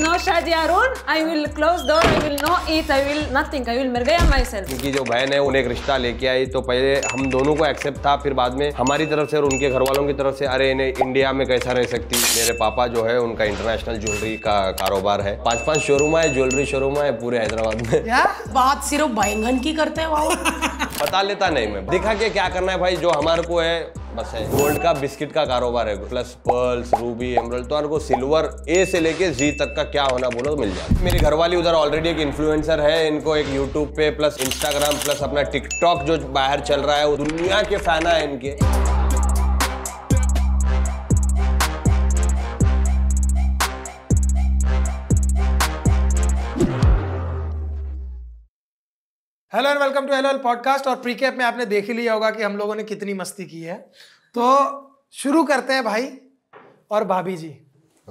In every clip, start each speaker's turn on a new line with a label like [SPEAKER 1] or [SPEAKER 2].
[SPEAKER 1] No Shadi Arun, I will close door, I will no eat, I will nothing, I will marry myself.
[SPEAKER 2] क्योंकि जो बहन है उन्हें एक रिश्ता लेके आई तो पहले हम दोनों को एक्सेप्ट था फिर बाद में हमारी तरफ से और उनके घर वालों की तरफ से अरे इन्हें इंडिया में कैसा रह सकती मेरे पापा जो है उनका इंटरनेशनल ज्वेलरी का कारोबार है पांच पांच शोरूम है ज्वेलरी शोरूम है पूरे हैदराबाद में
[SPEAKER 3] बात सिर्फ बैंगन की करते हैं
[SPEAKER 2] पता लेता नहीं मैं दिखा के क्या करना है भाई जो हमारे को है बस है गोल्ड का बिस्किट का कारोबार है प्लस पर्ल्स रूबी एमरल तो आपको सिल्वर ए से लेके जी तक का क्या होना बोलो तो मिल जाए मेरी घरवाली उधर ऑलरेडी एक इन्फ्लुएंसर है इनको एक यूट्यूब पे प्लस इंस्टाग्राम प्लस अपना टिकटॉक जो बाहर चल रहा है वो दुनिया के फैन है इनके
[SPEAKER 4] hello and welcome to hello L podcast और प्रीकेप में आपने देख ही लिया होगा कि हम लोगों ने कितनी मस्ती की है तो शुरू करते हैं भाई और भाभी जी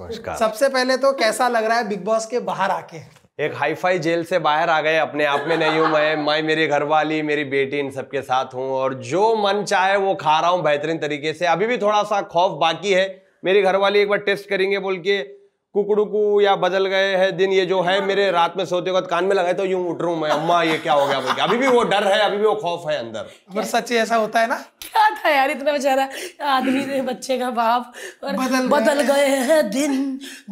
[SPEAKER 2] नमस्कार सबसे
[SPEAKER 4] पहले तो कैसा लग रहा है बिग बॉस के बाहर आके
[SPEAKER 2] एक हाईफाई जेल से बाहर आ गए अपने आप में नहीं हूँ मैं मैं मेरी घरवाली मेरी बेटी इन सबके साथ हूँ और जो मन चाहे वो खा रहा हूँ बेहतरीन तरीके से अभी भी थोड़ा सा खौफ बाकी है मेरी घरवाली एक बार टेस्ट करेंगे बोल के कुकड़ुकू या बदल गए हैं दिन ये जो है हाँ। मेरे रात में सोते वक्त कान में लगाए तो यूं उठ रू मैं अम्मा ये क्या हो गया बोल के अभी भी वो डर है अभी भी वो खौफ है अंदर पर सच ऐसा होता है ना
[SPEAKER 3] क्या था यार इतना बेचारा आदमी ने बच्चे का बाप और बदल, बदल गए हैं दिन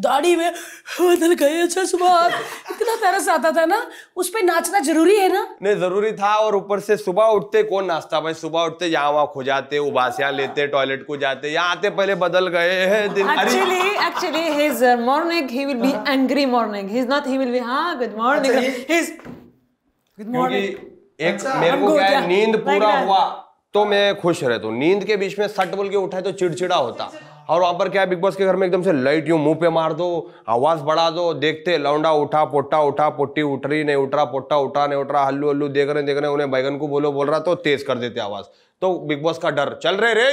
[SPEAKER 3] दाढ़ी में बदल गए अच्छा सुबह इतना तरस आता था ना उस पर नाचना जरूरी है ना
[SPEAKER 2] नहीं जरूरी था और ऊपर से सुबह उठते कौन नाचता भाई सुबह उठते यहाँ वहाँ खो जाते उबासियाँ लेते टॉयलेट को जाते यहाँ आते पहले बदल गए हैं दिन actually
[SPEAKER 1] actually morning he will be uh-huh. angry morning he's not he will be ha good morning अच्छा, he, he's good
[SPEAKER 2] morning एक अच्छा, मेरे को क्या नींद पूरा like हुआ तो मैं खुश रहता तो, हूँ नींद के बीच में सट बोल के उठा तो चिड़चिड़ा होता और वहां पर क्या बिग बॉस के घर में एकदम से लाइट यूं मुंह पे मार दो आवाज बढ़ा दो देखते लौंडा उठा पोटा उठा पोटी उठ रही नहीं उठ रहा पोटा उठा नहीं उठ रहा हल्लू हल्लू देख रहे देख रहे उन्हें बैगन को बोलो बोल रहा तो तेज कर देते आवाज तो बिग बॉस का डर चल रहे रे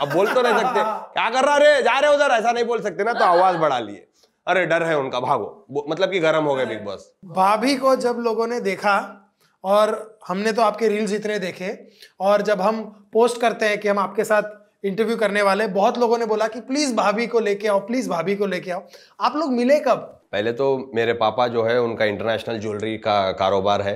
[SPEAKER 2] अब बोल तो नहीं सकते क्या कर रहा रे जा रहे उधर ऐसा नहीं बोल सकते ना तो आवाज बढ़ा लिए अरे डर है उनका भागो मतलब कि गर्म हो गए बिग बॉस
[SPEAKER 4] भाभी को जब लोगों ने देखा और हमने तो आपके रील्स इतने देखे और जब हम पोस्ट करते हैं कि हम आपके साथ इंटरव्यू करने वाले बहुत लोगों ने बोला कि प्लीज भाभी को लेके आओ प्लीज भाभी को लेके आओ आप लोग मिले कब
[SPEAKER 2] पहले तो मेरे पापा जो है उनका इंटरनेशनल ज्वेलरी का कारोबार है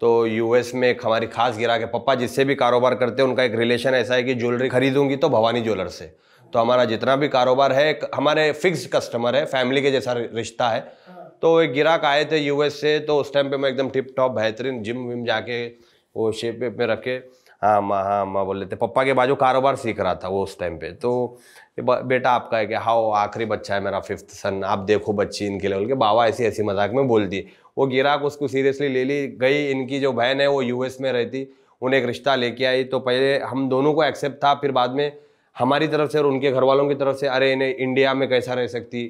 [SPEAKER 2] तो यूएस में एक हमारी खास गिरा के पापा जिससे भी कारोबार करते हैं उनका एक रिलेशन ऐसा है कि ज्वेलरी खरीदूंगी तो भवानी ज्वेलर से तो हमारा जितना भी कारोबार है हमारे फिक्स कस्टमर है फैमिली के जैसा रिश्ता है हाँ। तो एक गिराक आए थे यूएस से तो उस टाइम पे मैं एकदम टिप टॉप बेहतरीन जिम विम जाके वो शेप वेप में रखे हाँ माँ हाँ माँ बोल लेते थे पप्पा के बाजू कारोबार सीख रहा था वो उस टाइम पे तो बेटा आपका है कि हाओ आखिरी बच्चा है मेरा फिफ्थ सन आप देखो बच्ची इनके लिए बोल के बाबा ऐसी ऐसी मजाक में बोल दी वो ग्राहक उसको सीरियसली ले ली गई इनकी जो बहन है वो यूएस में रहती उन्हें एक रिश्ता लेके आई तो पहले हम दोनों को एक्सेप्ट था फिर बाद में हमारी तरफ से और उनके घर वालों की तरफ से अरे इन्हें इंडिया में कैसा रह सकती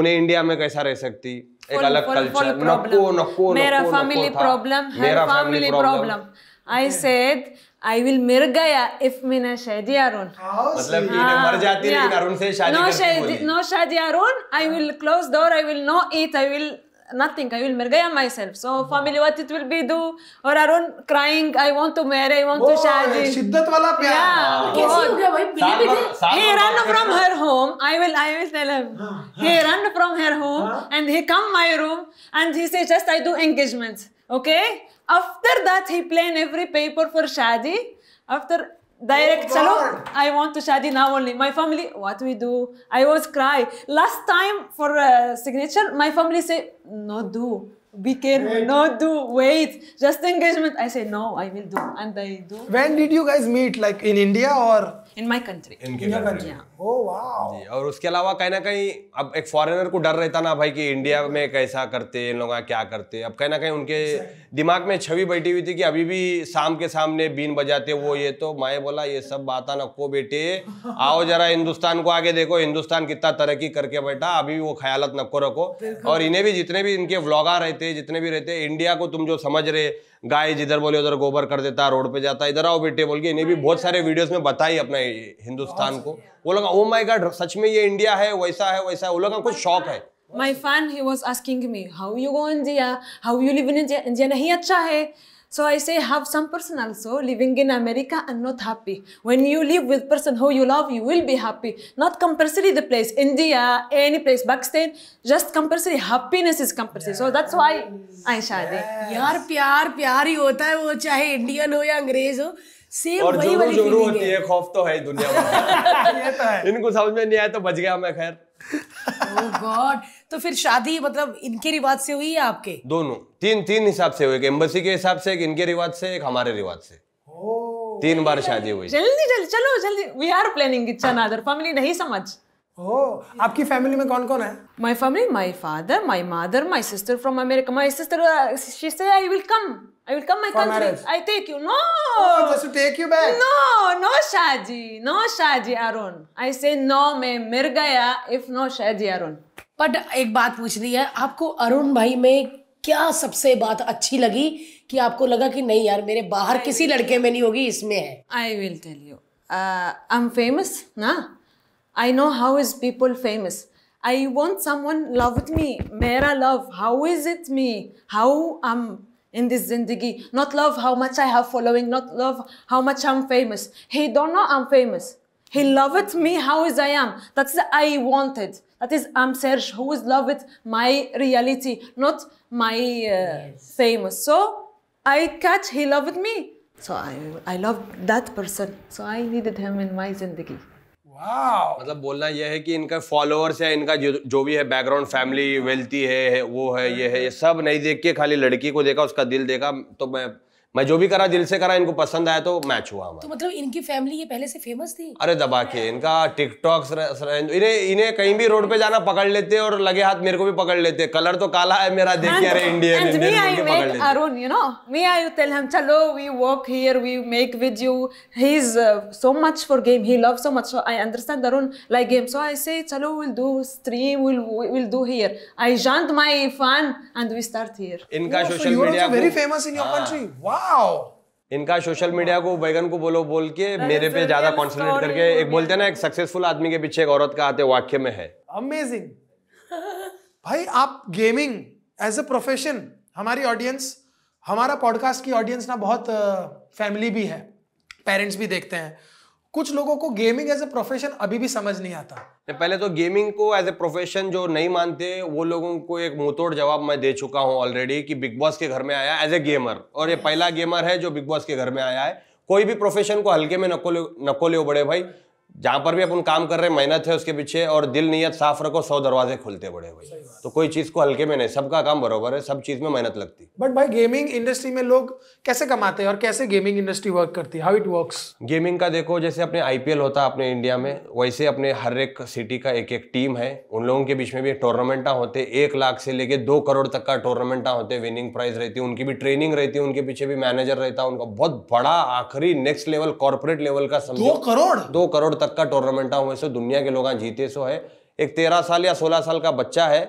[SPEAKER 2] उन्हें इंडिया में कैसा रह सकती एक अलग कल्चर नको नको मेरा फैमिली प्रॉब्लम मेरा family problem
[SPEAKER 1] I said I will गया इफ मीना शादी अरुण मतलब कि हाँ,
[SPEAKER 2] मर जाती लेकिन अरुण से शादी
[SPEAKER 1] नो शादी Arun I will close door I will no eat I will nothing. I will marry myself. So family, what it will be do? Or Arun crying, I want to marry, I want to shadi. शिद्दत wala प्यार. Yeah, कैसे हो गया He run from her home. I will, I will tell him. He run from her home and he come my room and he say just I do engagement. Okay. After that he plan every paper for shadi. After direct oh I want to shadi now only. My family, what we do? I always cry. Last time for a uh, signature, my family say, no do. We can wait. no do. Wait, just engagement. I say no, I will do, and I do.
[SPEAKER 4] When did you guys meet? Like in India or
[SPEAKER 1] in my country?
[SPEAKER 4] In your country. Yeah. और
[SPEAKER 2] उसके अलावा कहीं ना कहीं अब एक foreigner को डर रहता ना भाई कि इंडिया में कैसा करते इन लोग क्या करते अब कहीं ना कहीं उनके दिमाग में छवि बैठी हुई थी कि अभी भी शाम के सामने बीन बजाते वो ये तो माए बोला ये सब बात को बेटे आओ जरा हिंदुस्तान को आगे देखो हिंदुस्तान कितना तरक्की करके बैठा अभी वो ख्यालत नको रखो और इन्हें भी जितने भी इनके व्लॉगा रहते जितने भी रहते इंडिया को तुम जो समझ रहे गाय जिधर बोले उधर गोबर कर देता रोड पे जाता इधर आओ बेटे बोल के इन्हें भी हाँ, बहुत सारे वीडियोस तो में बताई अपना हिंदुस्तान को वो लोग ओ माय गॉड सच में ये इंडिया है वैसा है वैसा है वो लोग कुछ शौक है
[SPEAKER 1] my fan he was asking me how you go India how you live in India नहीं अच्छा है So I say have some person also living in America and not happy. When you live with person who you love, you will be happy. Not compulsory the place, India, any place, Pakistan, just compulsory happiness is compulsory. Yes. So that's why I shadi. Yes. यार प्यार प्यार ही होता है वो
[SPEAKER 2] चाहे
[SPEAKER 3] Indian हो या अंग्रेज हो सेम और वही वाली फीलिंग होती है
[SPEAKER 2] खौफ तो है दुनिया में ये तो है इनको समझ में नहीं आया तो बच गया मैं खैर
[SPEAKER 3] ओह गॉड oh तो फिर शादी मतलब
[SPEAKER 1] इनके रिवाज से हुई या आपके
[SPEAKER 2] दोनों तीन तीन हिसाब से हुई एक एम्बेसी के हिसाब से एक इनके रिवाज से एक हमारे रिवाज से
[SPEAKER 1] oh।
[SPEAKER 2] तीन बार शादी हुई
[SPEAKER 1] जल्दी जल्दी चलो जल्दी we are planning it's another family नहीं समझ Oh, आपकी फैमिली में कौन कौन है my family my father my mother my sister from America my sister I will come I will come my For country. Marriage. I take you. No. Oh, just to take you back. No, no Shaji. No Shaji Arun. I say no, मैं मर गया if no Shaji Arun. But एक बात पूछ रही है आपको
[SPEAKER 3] अरुण भाई में क्या सबसे बात अच्छी लगी कि आपको लगा कि नहीं यार मेरे बाहर I किसी लड़के
[SPEAKER 1] में नहीं होगी इसमें है I will tell you I am famous ना I know how is people famous I want someone love me मेरा love how is it me how I am in this zindagi, not love how much I have following, not love how much I'm famous. He don't know I'm famous. He loved me how is I am. That's the I wanted. That is I'm Serge, who is loved my reality, not my uh, yes. famous. So I catch he loved me. So I, I loved that person. So I needed him in my zindagi.
[SPEAKER 2] मतलब बोलना यह है कि इनका followers है इनका जो, जो भी है बैकग्राउंड फैमिली वेल्थी है, है वो है ये है ये सब नहीं देख के खाली लड़की को देखा उसका दिल देखा तो मैं मैं जो भी करा दिल से करा इनको पसंद आया तो मैच हुआ हमारा तो
[SPEAKER 3] मतलब इनकी फैमिली ये पहले से फेमस थी
[SPEAKER 2] अरे दबा के इनका टिकटॉक इन्हें इन्हें कहीं भी रोड पे जाना पकड़ लेते और लगे हाथ मेरे को भी पकड़ लेते कलर तो काला है मेरा देख के अरे Indian
[SPEAKER 1] Arun you know me I tell him चलो we work here we make with you he is so much for game he love so much so I understand Arun like game so I say चलो will do stream will do here I my fan and we start here
[SPEAKER 2] इनका social media very famous in your country wow इनका social media को बैगन को बोलो बोल के मेरे पे ज्यादा कॉन्सेंट्रेट करके एक बोलते हैं ना एक सक्सेसफुल आदमी के पीछे एक औरत का आते वाक्य में है
[SPEAKER 4] अमेजिंग भाई आप गेमिंग एज अ प्रोफेशन हमारी ऑडियंस हमारा पॉडकास्ट की ऑडियंस ना बहुत फैमिली uh, भी है पेरेंट्स भी देखते हैं कुछ लोगों को गेमिंग एज ए प्रोफेशन अभी भी समझ नहीं आता
[SPEAKER 2] पहले तो गेमिंग को एज ए प्रोफेशन जो नहीं मानते वो लोगों को एक मुंहतोड़ जवाब मैं दे चुका हूँ ऑलरेडी कि बिग बॉस के घर में आया एज ए गेमर और ये पहला गेमर है जो बिग बॉस के घर में आया है कोई भी प्रोफेशन को हल्के में नको नको बड़े भाई जहां पर भी अपन काम कर रहे हैं मेहनत है उसके पीछे और दिल नियत साफ रखो सौ दरवाजे खुलते बड़े भाई तो कोई चीज को हल्के में नहीं सबका काम बरोबर है सब चीज में मेहनत लगती
[SPEAKER 4] बट भाई गेमिंग इंडस्ट्री में लोग कैसे कमाते हैं और कैसे गेमिंग इंडस्ट्री वर्क करती है हाउ इट वर्क्स
[SPEAKER 2] गेमिंग का देखो जैसे अपने आईपीएल होता है अपने इंडिया में वैसे अपने हर एक सिटी का एक एक टीम है उन लोगों के बीच में भी टूर्नामेंटा हाँ होते एक लाख से लेके दो करोड़ तक का टूर्नामेंटा हाँ होते विनिंग प्राइज रहती है उनकी भी ट्रेनिंग रहती है उनके पीछे भी मैनेजर रहता है उनका बहुत बड़ा आखिरी नेक्स्ट लेवल कॉर्पोरेट लेवल का समझो दो करोड़ दो करोड़ तक का टूर्नामेंट हुए सो दुनिया के लोग जीते सो है एक तेरह साल या सोलह साल का बच्चा है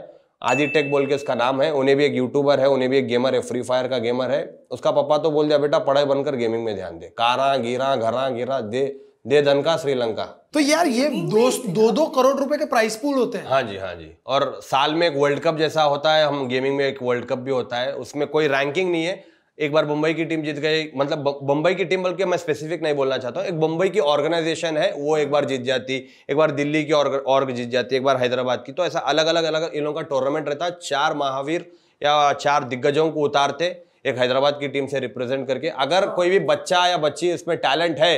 [SPEAKER 2] आदि टेक बोल के उसका नाम है उन्हें भी एक यूट्यूबर है उन्हें भी एक गेमर है फ्री फायर का गेमर है उसका पापा तो बोल दिया बेटा पढ़ाई बनकर गेमिंग में ध्यान दे कारा गिरा घरा गिरा दे दे धन का श्रीलंका तो यार ये दो दो दो करोड़ रुपए के प्राइस पूल होते हैं हाँ जी हाँ जी और साल में एक वर्ल्ड कप जैसा होता है हम गेमिंग में एक वर्ल्ड कप भी होता है उसमें कोई रैंकिंग नहीं है एक बार मुंबई की टीम जीत गई मतलब बंबई की टीम बल्कि मैं स्पेसिफिक नहीं बोलना चाहता हूँ एक बंबई की ऑर्गेनाइजेशन है वो एक बार जीत जाती एक बार दिल्ली की ऑर्ग जीत जाती एक बार हैदराबाद की तो ऐसा अलग अलग अलग इन लोगों का टूर्नामेंट रहता है चार महावीर या चार दिग्गजों को उतारते एक हैदराबाद की टीम से रिप्रेजेंट करके अगर कोई भी बच्चा या बच्ची इसमें टैलेंट है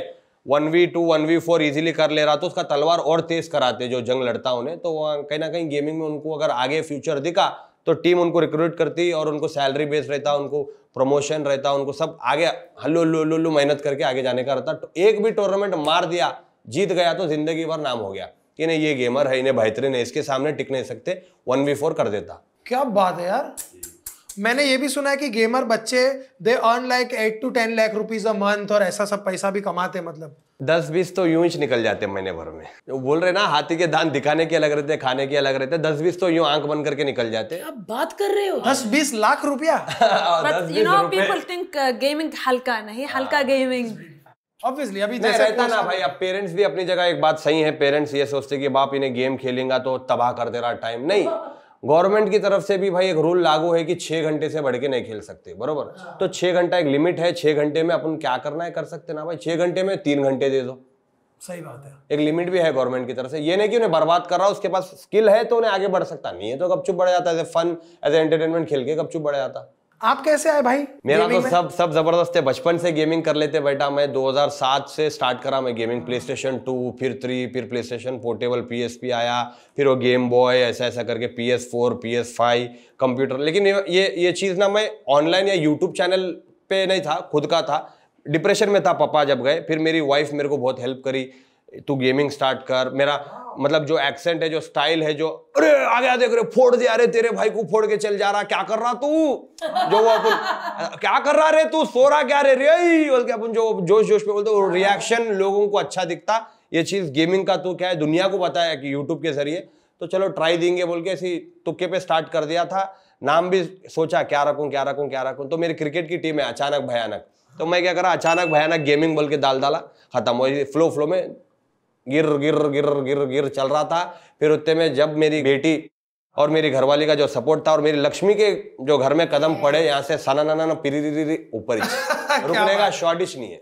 [SPEAKER 2] one v two one v four easily कर ले रहा तो उसका तलवार और तेज कराते जो जंग लड़ता उन्हें तो कहीं ना कहीं गेमिंग में उनको अगर आगे फ्यूचर दिखा तो टीम उनको रिक्रूट करती और उनको सैलरी बेस रहता उनको प्रमोशन रहता उनको सब आगे हल्लू हल्लू हल्लू मेहनत करके आगे जाने का रहता तो एक भी टूर्नामेंट मार दिया जीत गया तो जिंदगी भर नाम हो गया कि नहीं ये गेमर है इन्हें बेहतरीन है इसके सामने टिक नहीं सकते वन वी फोर कर देता क्या बात
[SPEAKER 4] है यार मैंने ये भी सुना है कि गेमर बच्चे they earn like eight to ten lakh rupees a month और ऐसा सब पैसा भी कमाते मतलब
[SPEAKER 2] दस बीस तो यूं ही निकल जाते महीने भर में जो बोल रहे ना हाथी के दान दिखाने के अलग रहते हैं खाने के अलग रहते हैं दस बीस तो यूं आंख बंद करके निकल जाते
[SPEAKER 4] अब
[SPEAKER 1] बात कर रहे हो
[SPEAKER 4] दस बीस लाख रुपया
[SPEAKER 1] गेमिंग uh, हल्का नहीं
[SPEAKER 4] हल्का गेमिंग हाँ। Obviously, अभी जैसे रहता ना भाई
[SPEAKER 2] अब पेरेंट्स भी अपनी जगह एक बात सही है पेरेंट्स ये सोचते कि बाप इन्हें गेम खेलेगा तो तबाह कर दे रहा टाइम नहीं गवर्नमेंट की तरफ से भी भाई एक रूल लागू है कि छः घंटे से बढ़ के नहीं खेल सकते बरोबर हाँ। तो छः घंटा एक लिमिट है छः घंटे में अपन क्या करना है कर सकते ना भाई छः घंटे में तीन घंटे दे दो सही बात है एक लिमिट भी है गवर्नमेंट की तरफ से ये नहीं कि उन्हें बर्बाद कर रहा उसके पास स्किल है तो उन्हें आगे बढ़ सकता नहीं है तो कब चुप बढ़ जाता है फन एज एंटरटेनमेंट खेल के कब चुप बढ़ जाता
[SPEAKER 4] आप कैसे आए भाई मेरा तो
[SPEAKER 2] सब सब जबरदस्त है बचपन से गेमिंग कर लेते बेटा मैं 2007 से स्टार्ट करा मैं गेमिंग प्ले स्टेशन टू फिर थ्री फिर प्ले स्टेशन पोर्टेबल पी आया फिर वो गेम बॉय ऐसा ऐसा करके P S four P S five computer लेकिन ये ये चीज़ ना मैं ऑनलाइन या यूट्यूब चैनल पे नहीं था खुद का था डिप्रेशन में था पापा जब गए फिर मेरी वाइफ मेरे को बहुत हेल्प करी तू गेमिंग स्टार्ट कर मेरा मतलब जो एक्सेंट है जो स्टाइल है जो अरे आ गया देख रहे फोड़ दिया रे तेरे भाई को फोड़ के चल जा रहा क्या कर रहा तू जो वो अपन क्या कर रहा रे तू सो रहा क्या रे रे बोल के अपन जो जोश जोश पे बोलते वो रिएक्शन लोगों को अच्छा दिखता ये चीज गेमिंग का तो क्या है दुनिया को पता है कि यूट्यूब के जरिए तो चलो ट्राई देंगे बोल के ऐसी तुक्के पे स्टार्ट कर दिया था नाम भी सोचा क्या रखूँ क्या रखूँ क्या रखूँ तो मेरी क्रिकेट की टीम है अचानक भयानक तो मैं क्या करा अचानक भयानक गेमिंग बोल के दाल डाला खत्म हो फ्लो फ्लो में गिर गिर गिर गिर गिर चल रहा था फिर उतने में जब मेरी बेटी और मेरी घरवाली का जो सपोर्ट था और मेरी लक्ष्मी के जो घर में कदम पड़े यहाँ से सना नाना पिरी ऊपर ही रुकने का शॉर्टिश नहीं है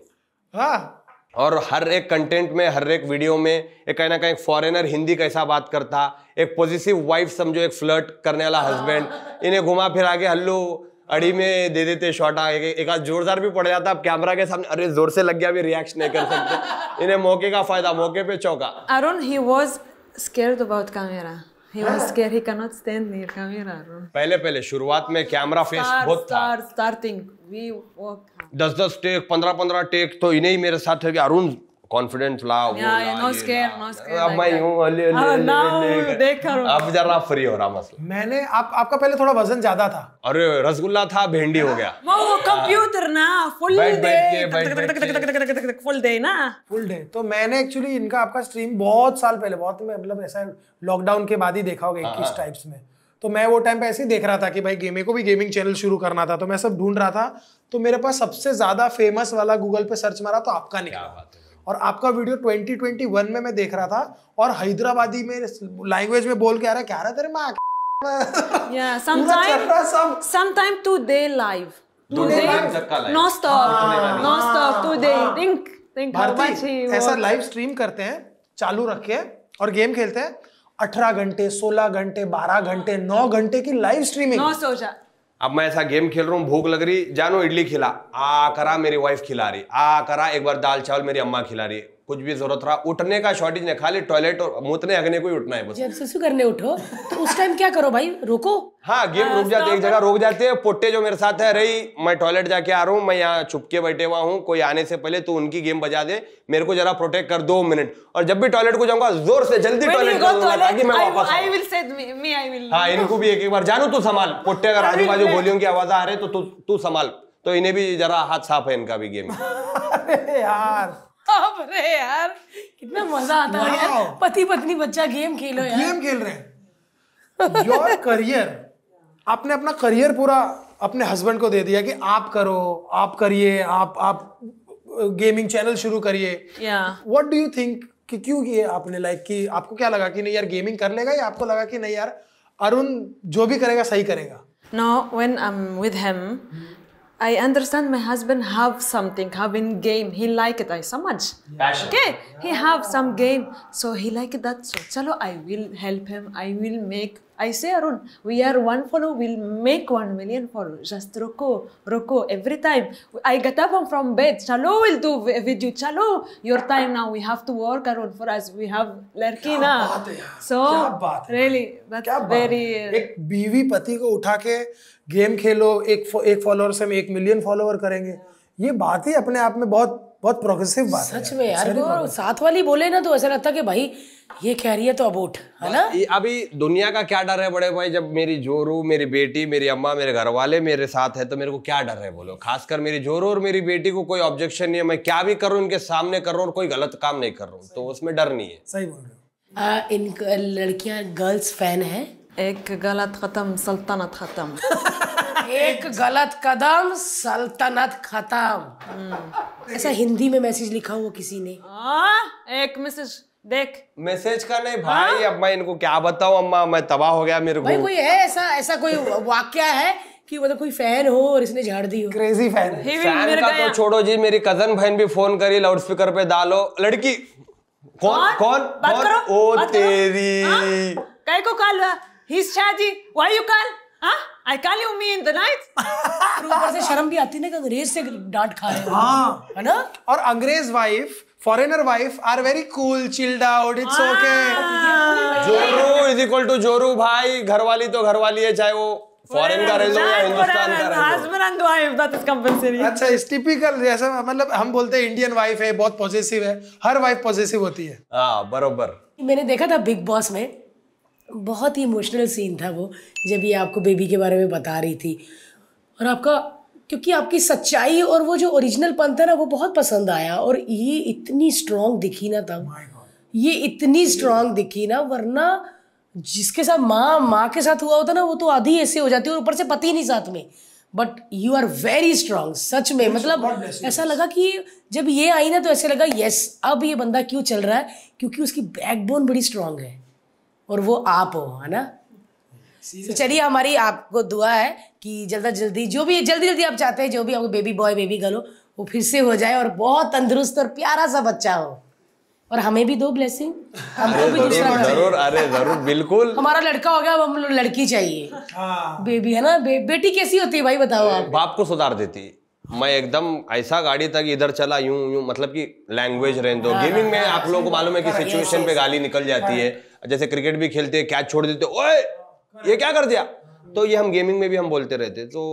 [SPEAKER 2] हाँ और हर एक कंटेंट में हर एक वीडियो में एक कहीं ना कहीं फॉरेनर हिंदी कैसा बात करता एक पॉजिटिव वाइफ समझो एक फ्लर्ट करने वाला हस्बैंड हाँ। इन्हें घुमा फिर आगे हल्लू अड़ी में दे देते शॉट आगे एक आध जोरदार भी पड़ जाता अब कैमरा के सामने अरे जोर से लग गया अभी रिएक्शन नहीं कर सकते इन्हें मौके का फायदा मौके पे चौका
[SPEAKER 1] Arun he was scared about camera He was scared. He cannot stand near camera.
[SPEAKER 2] पहले पहले शुरुआत में कैमरा फेस बहुत था.
[SPEAKER 1] Start starting. We walk.
[SPEAKER 2] दस दस टेक पंद्रह पंद्रह टेक तो इन्हें ही मेरे साथ है कि अरुण कॉन्फिडेंट लाओ या अब मैं यूं अब जरा फ्री हो रहा मसला
[SPEAKER 4] मैंने आप आपका पहले थोड़ा वजन ज्यादा था
[SPEAKER 2] और रसगुल्ला था भिंडी हो गया वो कंप्यूटर
[SPEAKER 4] हाँ। ना फुल डे फुल डे ना फुल डे तो मैंने एक्चुअली इनका आपका स्ट्रीम बहुत साल पहले बहुत मतलब ऐसा लॉकडाउन के बाद ही देखा होगा इक्कीस टाइप्स हाँ। में तो मैं वो टाइम पे ऐसे ही देख रहा था कि भाई गेमे को भी गेमिंग चैनल शुरू करना था तो मैं सब ढूंढ रहा था तो मेरे पास सबसे ज्यादा फेमस वाला गूगल पे सर्च मारा तो आपका निकला और आपका वीडियो 2021 में मैं देख रहा था और हैदराबादी में लैंग्वेज में बोल के आ रहा क्या रहा तेरे माँ
[SPEAKER 1] yeah, sometime, sometime today live. ऐसा लाइव
[SPEAKER 4] स्ट्रीम करते हैं चालू रख के और गेम खेलते हैं अठारह घंटे सोलह घंटे बारह घंटे नौ घंटे की लाइव स्ट्रीमिंग नौ
[SPEAKER 2] अब मैं ऐसा गेम खेल रहा हूँ भूख लग रही जानो इडली खिला आ करा मेरी वाइफ खिला रही आ करा एक बार दाल चावल मेरी अम्मा खिला रही कुछ भी जरूरत रहा उठने का शॉर्टेज नहीं खाली टॉयलेट और मुतने हगने को ही उठना है बस जब
[SPEAKER 3] सुसु करने उठो तो उस टाइम क्या करो भाई रोको
[SPEAKER 2] हाँ गेम हाँ, रुक जाते एक जगह रुक जाते हैं पोट्टे जो मेरे साथ है रही मैं टॉयलेट जाके आ रहा हूँ मैं यहाँ छुपके बैठे हुआ हूँ कोई आने से पहले तू उनकी गेम बजा दे मेरे को जरा प्रोटेक्ट कर दो मिनट और जब भी टॉयलेट को जाऊंगा जोर से जल्दी टॉयलेट कर ताकि मैं वापस हाँ इनको भी एक एक बार जानू तू संभाल पोट्टे अगर आजू बाजू गोलियों की आवाज आ रही तो तू संभाल तो इन्हें भी जरा हाथ साफ है इनका भी गेम
[SPEAKER 3] यार बाप रे यार कितना मजा आता है पति
[SPEAKER 4] पत्नी बच्चा गेम खेलो यार गेम खेल रहे हैं योर करियर आपने अपना करियर पूरा अपने हस्बैंड को दे दिया कि आप करो आप करिए आप आप गेमिंग चैनल शुरू करिए
[SPEAKER 1] व्हाट
[SPEAKER 4] डू यू थिंक कि क्यों किए आपने लाइक कि आपको क्या लगा कि नहीं यार गेमिंग कर लेगा या आपको लगा कि नहीं यार अरुण जो भी करेगा सही करेगा
[SPEAKER 1] no when I am with him I understand my husband have something, having game. He like it I so much. Passion. Okay, yeah. he have some game, so he like that. So chalo, I will help him. I will make. I say Arun, we are one follow. We'll make one million follow. Just roko, roko every time. I get up from bed. Chalo, we'll do a video. Chalo, your time now. We have to work Arun for us. We have लड़की So really, that's very.
[SPEAKER 4] एक बीवी पति को उठा के game खेलो एक एक फॉलोअर से हम एक मिलियन फॉलोअर करेंगे ये बात ही अपने आप में बहुत बहुत प्रोग्रेसिव बात
[SPEAKER 2] सच
[SPEAKER 3] में यार वो साथ वाली बोले ना तो ऐसा लगता कि भाई ये कह रही है तो अबोट
[SPEAKER 2] है ना अभी दुनिया का क्या डर है बड़े भाई जब मेरी जोरू मेरी बेटी मेरी अम्मा मेरे घर वाले मेरे साथ है तो मेरे को क्या डर है बोलो खासकर मेरी जोरू और मेरी बेटी को कोई ऑब्जेक्शन नहीं है मैं क्या भी करूँ इनके सामने कर रहा और कोई गलत काम नहीं कर रहा हूँ तो उसमें डर नहीं है सही बोल
[SPEAKER 1] रहे हो इन लड़कियाँ गर्ल्स फैन है एक गलत खत्म सल्तनत खत्म
[SPEAKER 3] एक गलत कदम सल्तनत खत्म हम्म। ऐसा हिंदी में मैसेज लिखा हुआ किसी ने
[SPEAKER 1] आ, हाँ, एक मैसेज देख
[SPEAKER 2] मैसेज का नहीं हाँ? भाई अब मैं इनको क्या बताऊं अम्मा मैं तबाह हो गया मेरे को भाई कोई
[SPEAKER 1] है ऐसा ऐसा कोई वाक्य
[SPEAKER 3] है कि मतलब कोई फैन हो और इसने झाड़ दी हो क्रेजी फैन फैन का तो
[SPEAKER 2] छोड़ो जी मेरी कजन बहन भी फोन करी लाउड स्पीकर पे डालो लड़की कौन कौन, ओ तेरी हाँ?
[SPEAKER 1] कहीं को कॉल हुआ he's shady. Why you call? Huh? I
[SPEAKER 4] call you me in the night. ऊपर से शर्म भी आती ना कि अंग्रेज से डांट खा रहे हो हाँ है ना और अंग्रेज wife foreigner wife are very cool chilled out it's okay जोरू
[SPEAKER 2] इज इक्वल टू जोरू भाई घरवाली तो घरवाली है चाहे वो फॉरेन का रहे या हिंदुस्तान का रहे
[SPEAKER 4] husband and wife that is compulsory अच्छा इस टिपिकल जैसा मतलब हम बोलते हैं इंडियन वाइफ है बहुत पॉजिटिव है हर वाइफ पॉजिटिव होती है
[SPEAKER 2] हां बरोबर
[SPEAKER 4] मैंने
[SPEAKER 3] देखा था बिग बॉस में बहुत ही इमोशनल सीन था वो जब ये आपको बेबी के बारे में बता रही थी और आपका क्योंकि आपकी सच्चाई और वो जो ओरिजिनल पंथ था ना वो बहुत पसंद आया और ये इतनी स्ट्रांग दिखी ना तब oh ये इतनी स्ट्रांग दिखी ना वरना जिसके साथ माँ माँ के साथ हुआ होता ना वो तो आधी ऐसे हो जाती है और ऊपर से पति नहीं साथ में but you are very strong सच में मतलब ऐसा लगा कि जब ये आई ना तो ऐसे लगा यस अब ये बंदा क्यों चल रहा है क्योंकि उसकी बैकबोन बड़ी स्ट्रांग है और वो आप हो है ना तो चलिए हमारी आपको दुआ है कि जल्दा जल्दी जो भी जल्दी जल्दी आप चाहते हैं जो भी आपको बेबी बॉय बेबी गर्ल हो वो फिर से हो जाए और बहुत तंदुरुस्त और प्यारा सा बच्चा हो और हमें भी दो ब्लेसिंग हमको तो भी दूसरा जरूर
[SPEAKER 2] अरे जरूर बिल्कुल
[SPEAKER 3] हमारा लड़का हो गया अब हम लड़की चाहिए बेबी हाँ। है ना बेटी कैसी होती है भाई बताओ आप
[SPEAKER 2] बाप को सुधार देती है मैं एकदम ऐसा गाड़ी तक इधर चला यूं यूं मतलब कि लैंग्वेज रहें दो गेमिंग हाँ, में हाँ, आप लोगों को हाँ, मालूम है कि सिचुएशन पे गाली निकल जाती है जैसे क्रिकेट भी खेलते हैं कैच छोड़ देते ओए ये क्या कर दिया तो ये हम गेमिंग में भी हम बोलते रहते तो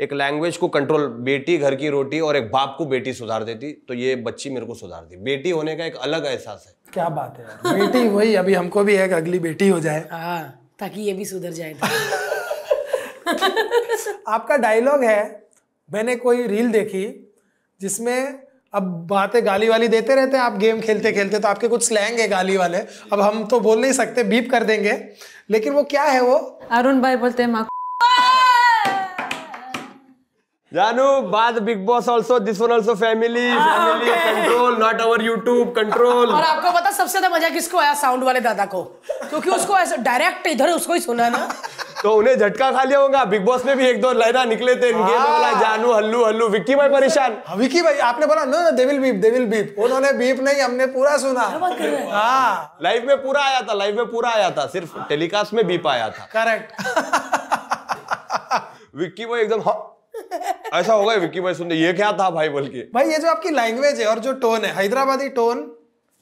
[SPEAKER 2] एक लैंग्वेज को कंट्रोल बेटी घर की रोटी और एक बाप को बेटी सुधार देती तो ये बच्ची मेरे को सुधार दी बेटी होने का एक अलग एहसास
[SPEAKER 4] है क्या बात है बेटी वही अभी हमको भी एक अगली बेटी हो जाए ताकि ये भी सुधर जाए आपका डायलॉग है मैंने कोई रील देखी जिसमें अब बातें गाली वाली देते रहते हैं आप गेम खेलते खेलते तो आपके कुछ स्लैंग है गाली वाले अब हम तो बोल नहीं सकते बीप कर देंगे लेकिन वो क्या है वो
[SPEAKER 1] अरुण भाई बोलते हैं
[SPEAKER 2] जानू बाद Bigg Boss also this one also family family control not our YouTube control और आपको
[SPEAKER 3] पता सबसे ज्यादा मजा किसको आया साउंड वाले दादा को क्योंकि उसको ऐसे डायरेक्ट इधर उसको ही सुना ना
[SPEAKER 2] तो उन्हें झटका खा लिया होगा बिग बॉस में भी एक दो लहरा निकले थे इनके हाँ। बोला जानू हल्लू हल्लू विक्की भाई परेशान हाँ, विक्की भाई आपने बोला
[SPEAKER 4] no no devil beep devil beep उन्होंने बीप नहीं हमने पूरा सुना
[SPEAKER 2] हाँ लाइव में पूरा आया था लाइव में पूरा आया था सिर्फ टेलीकास्ट में बीप आया था करेक्ट विक्की भाई एकदम ऐसा होगा विक्की भाई सुनते ये क्या था भाई बोल के
[SPEAKER 4] भाई ये जो आपकी लैंग्वेज है और जो टोन है हैदराबादी टोन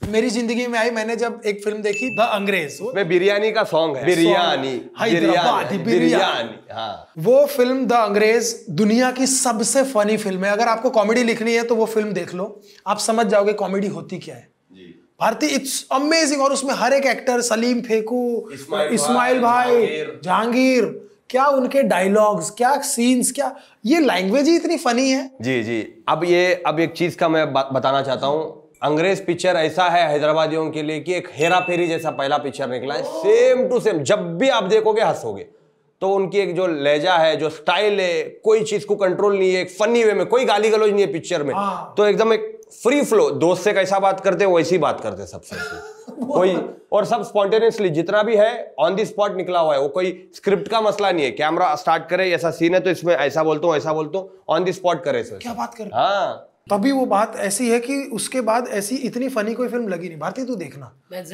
[SPEAKER 4] मेरी जिंदगी में आई मैंने जब एक फिल्म देखी द
[SPEAKER 2] अंग्रेज वो बिरयानी का सॉन्ग है बिरयानी बिरयानी बिरयानी हाँ
[SPEAKER 4] वो फिल्म द अंग्रेज दुनिया की सबसे फनी फिल्म है अगर आपको कॉमेडी लिखनी है तो वो फिल्म देख लो आप समझ जाओगे कॉमेडी होती क्या है भारती इट्स अमेजिंग और उसमें हर एक एक्टर सलीम फेकू इस्माइल भाई जहांगीर क्या उनके डायलॉग्स क्या सीन्स क्या ये लैंग्वेज ही इतनी फनी है
[SPEAKER 2] जी जी अब ये अब एक चीज का मैं बताना चाहता हूँ अंग्रेज पिक्चर ऐसा है हैदराबादियों के लिए कि एक हेरा फेरी जैसा पहला पिक्चर निकला है सेम टू सेम जब भी आप देखोगे हंसोगे तो उनकी एक जो लहजा है जो स्टाइल है कोई चीज को कंट्रोल नहीं है एक फनी वे में कोई गाली गलोज नहीं है पिक्चर में हाँ। तो एकदम एक फ्री फ्लो दोस्त से कैसा बात करते हैं वैसी बात करते सबसे कोई और सब स्पॉन्टेनियसली जितना भी है ऑन दी स्पॉट निकला हुआ है वो कोई स्क्रिप्ट का मसला नहीं है कैमरा स्टार्ट करे ऐसा सीन है तो इसमें ऐसा बोलता हूँ ऐसा बोलता हूँ ऑन दी स्पॉट करे क्या बात कर हाँ तभी वो
[SPEAKER 4] बात ऐसी है कि उसके बाद ऐसी इतनी फनी कोई फिल्म लगी नहीं भारती तू देखना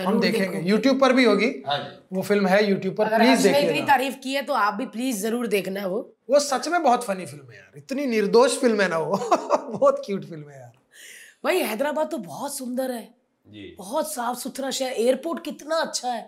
[SPEAKER 4] हम देखेंगे यूट्यूब पर भी होगी हाँ वो फिल्म है यूट्यूब पर प्लीज देखिए इतनी तारीफ की है तो आप भी प्लीज जरूर देखना वो वो सच में बहुत फनी फिल्म है यार इतनी निर्दोष फिल्म है ना वो बहुत क्यूट फिल्म है यार भाई हैदराबाद तो बहुत सुंदर है जी। बहुत साफ सुथरा शहर एयरपोर्ट कितना
[SPEAKER 3] अच्छा है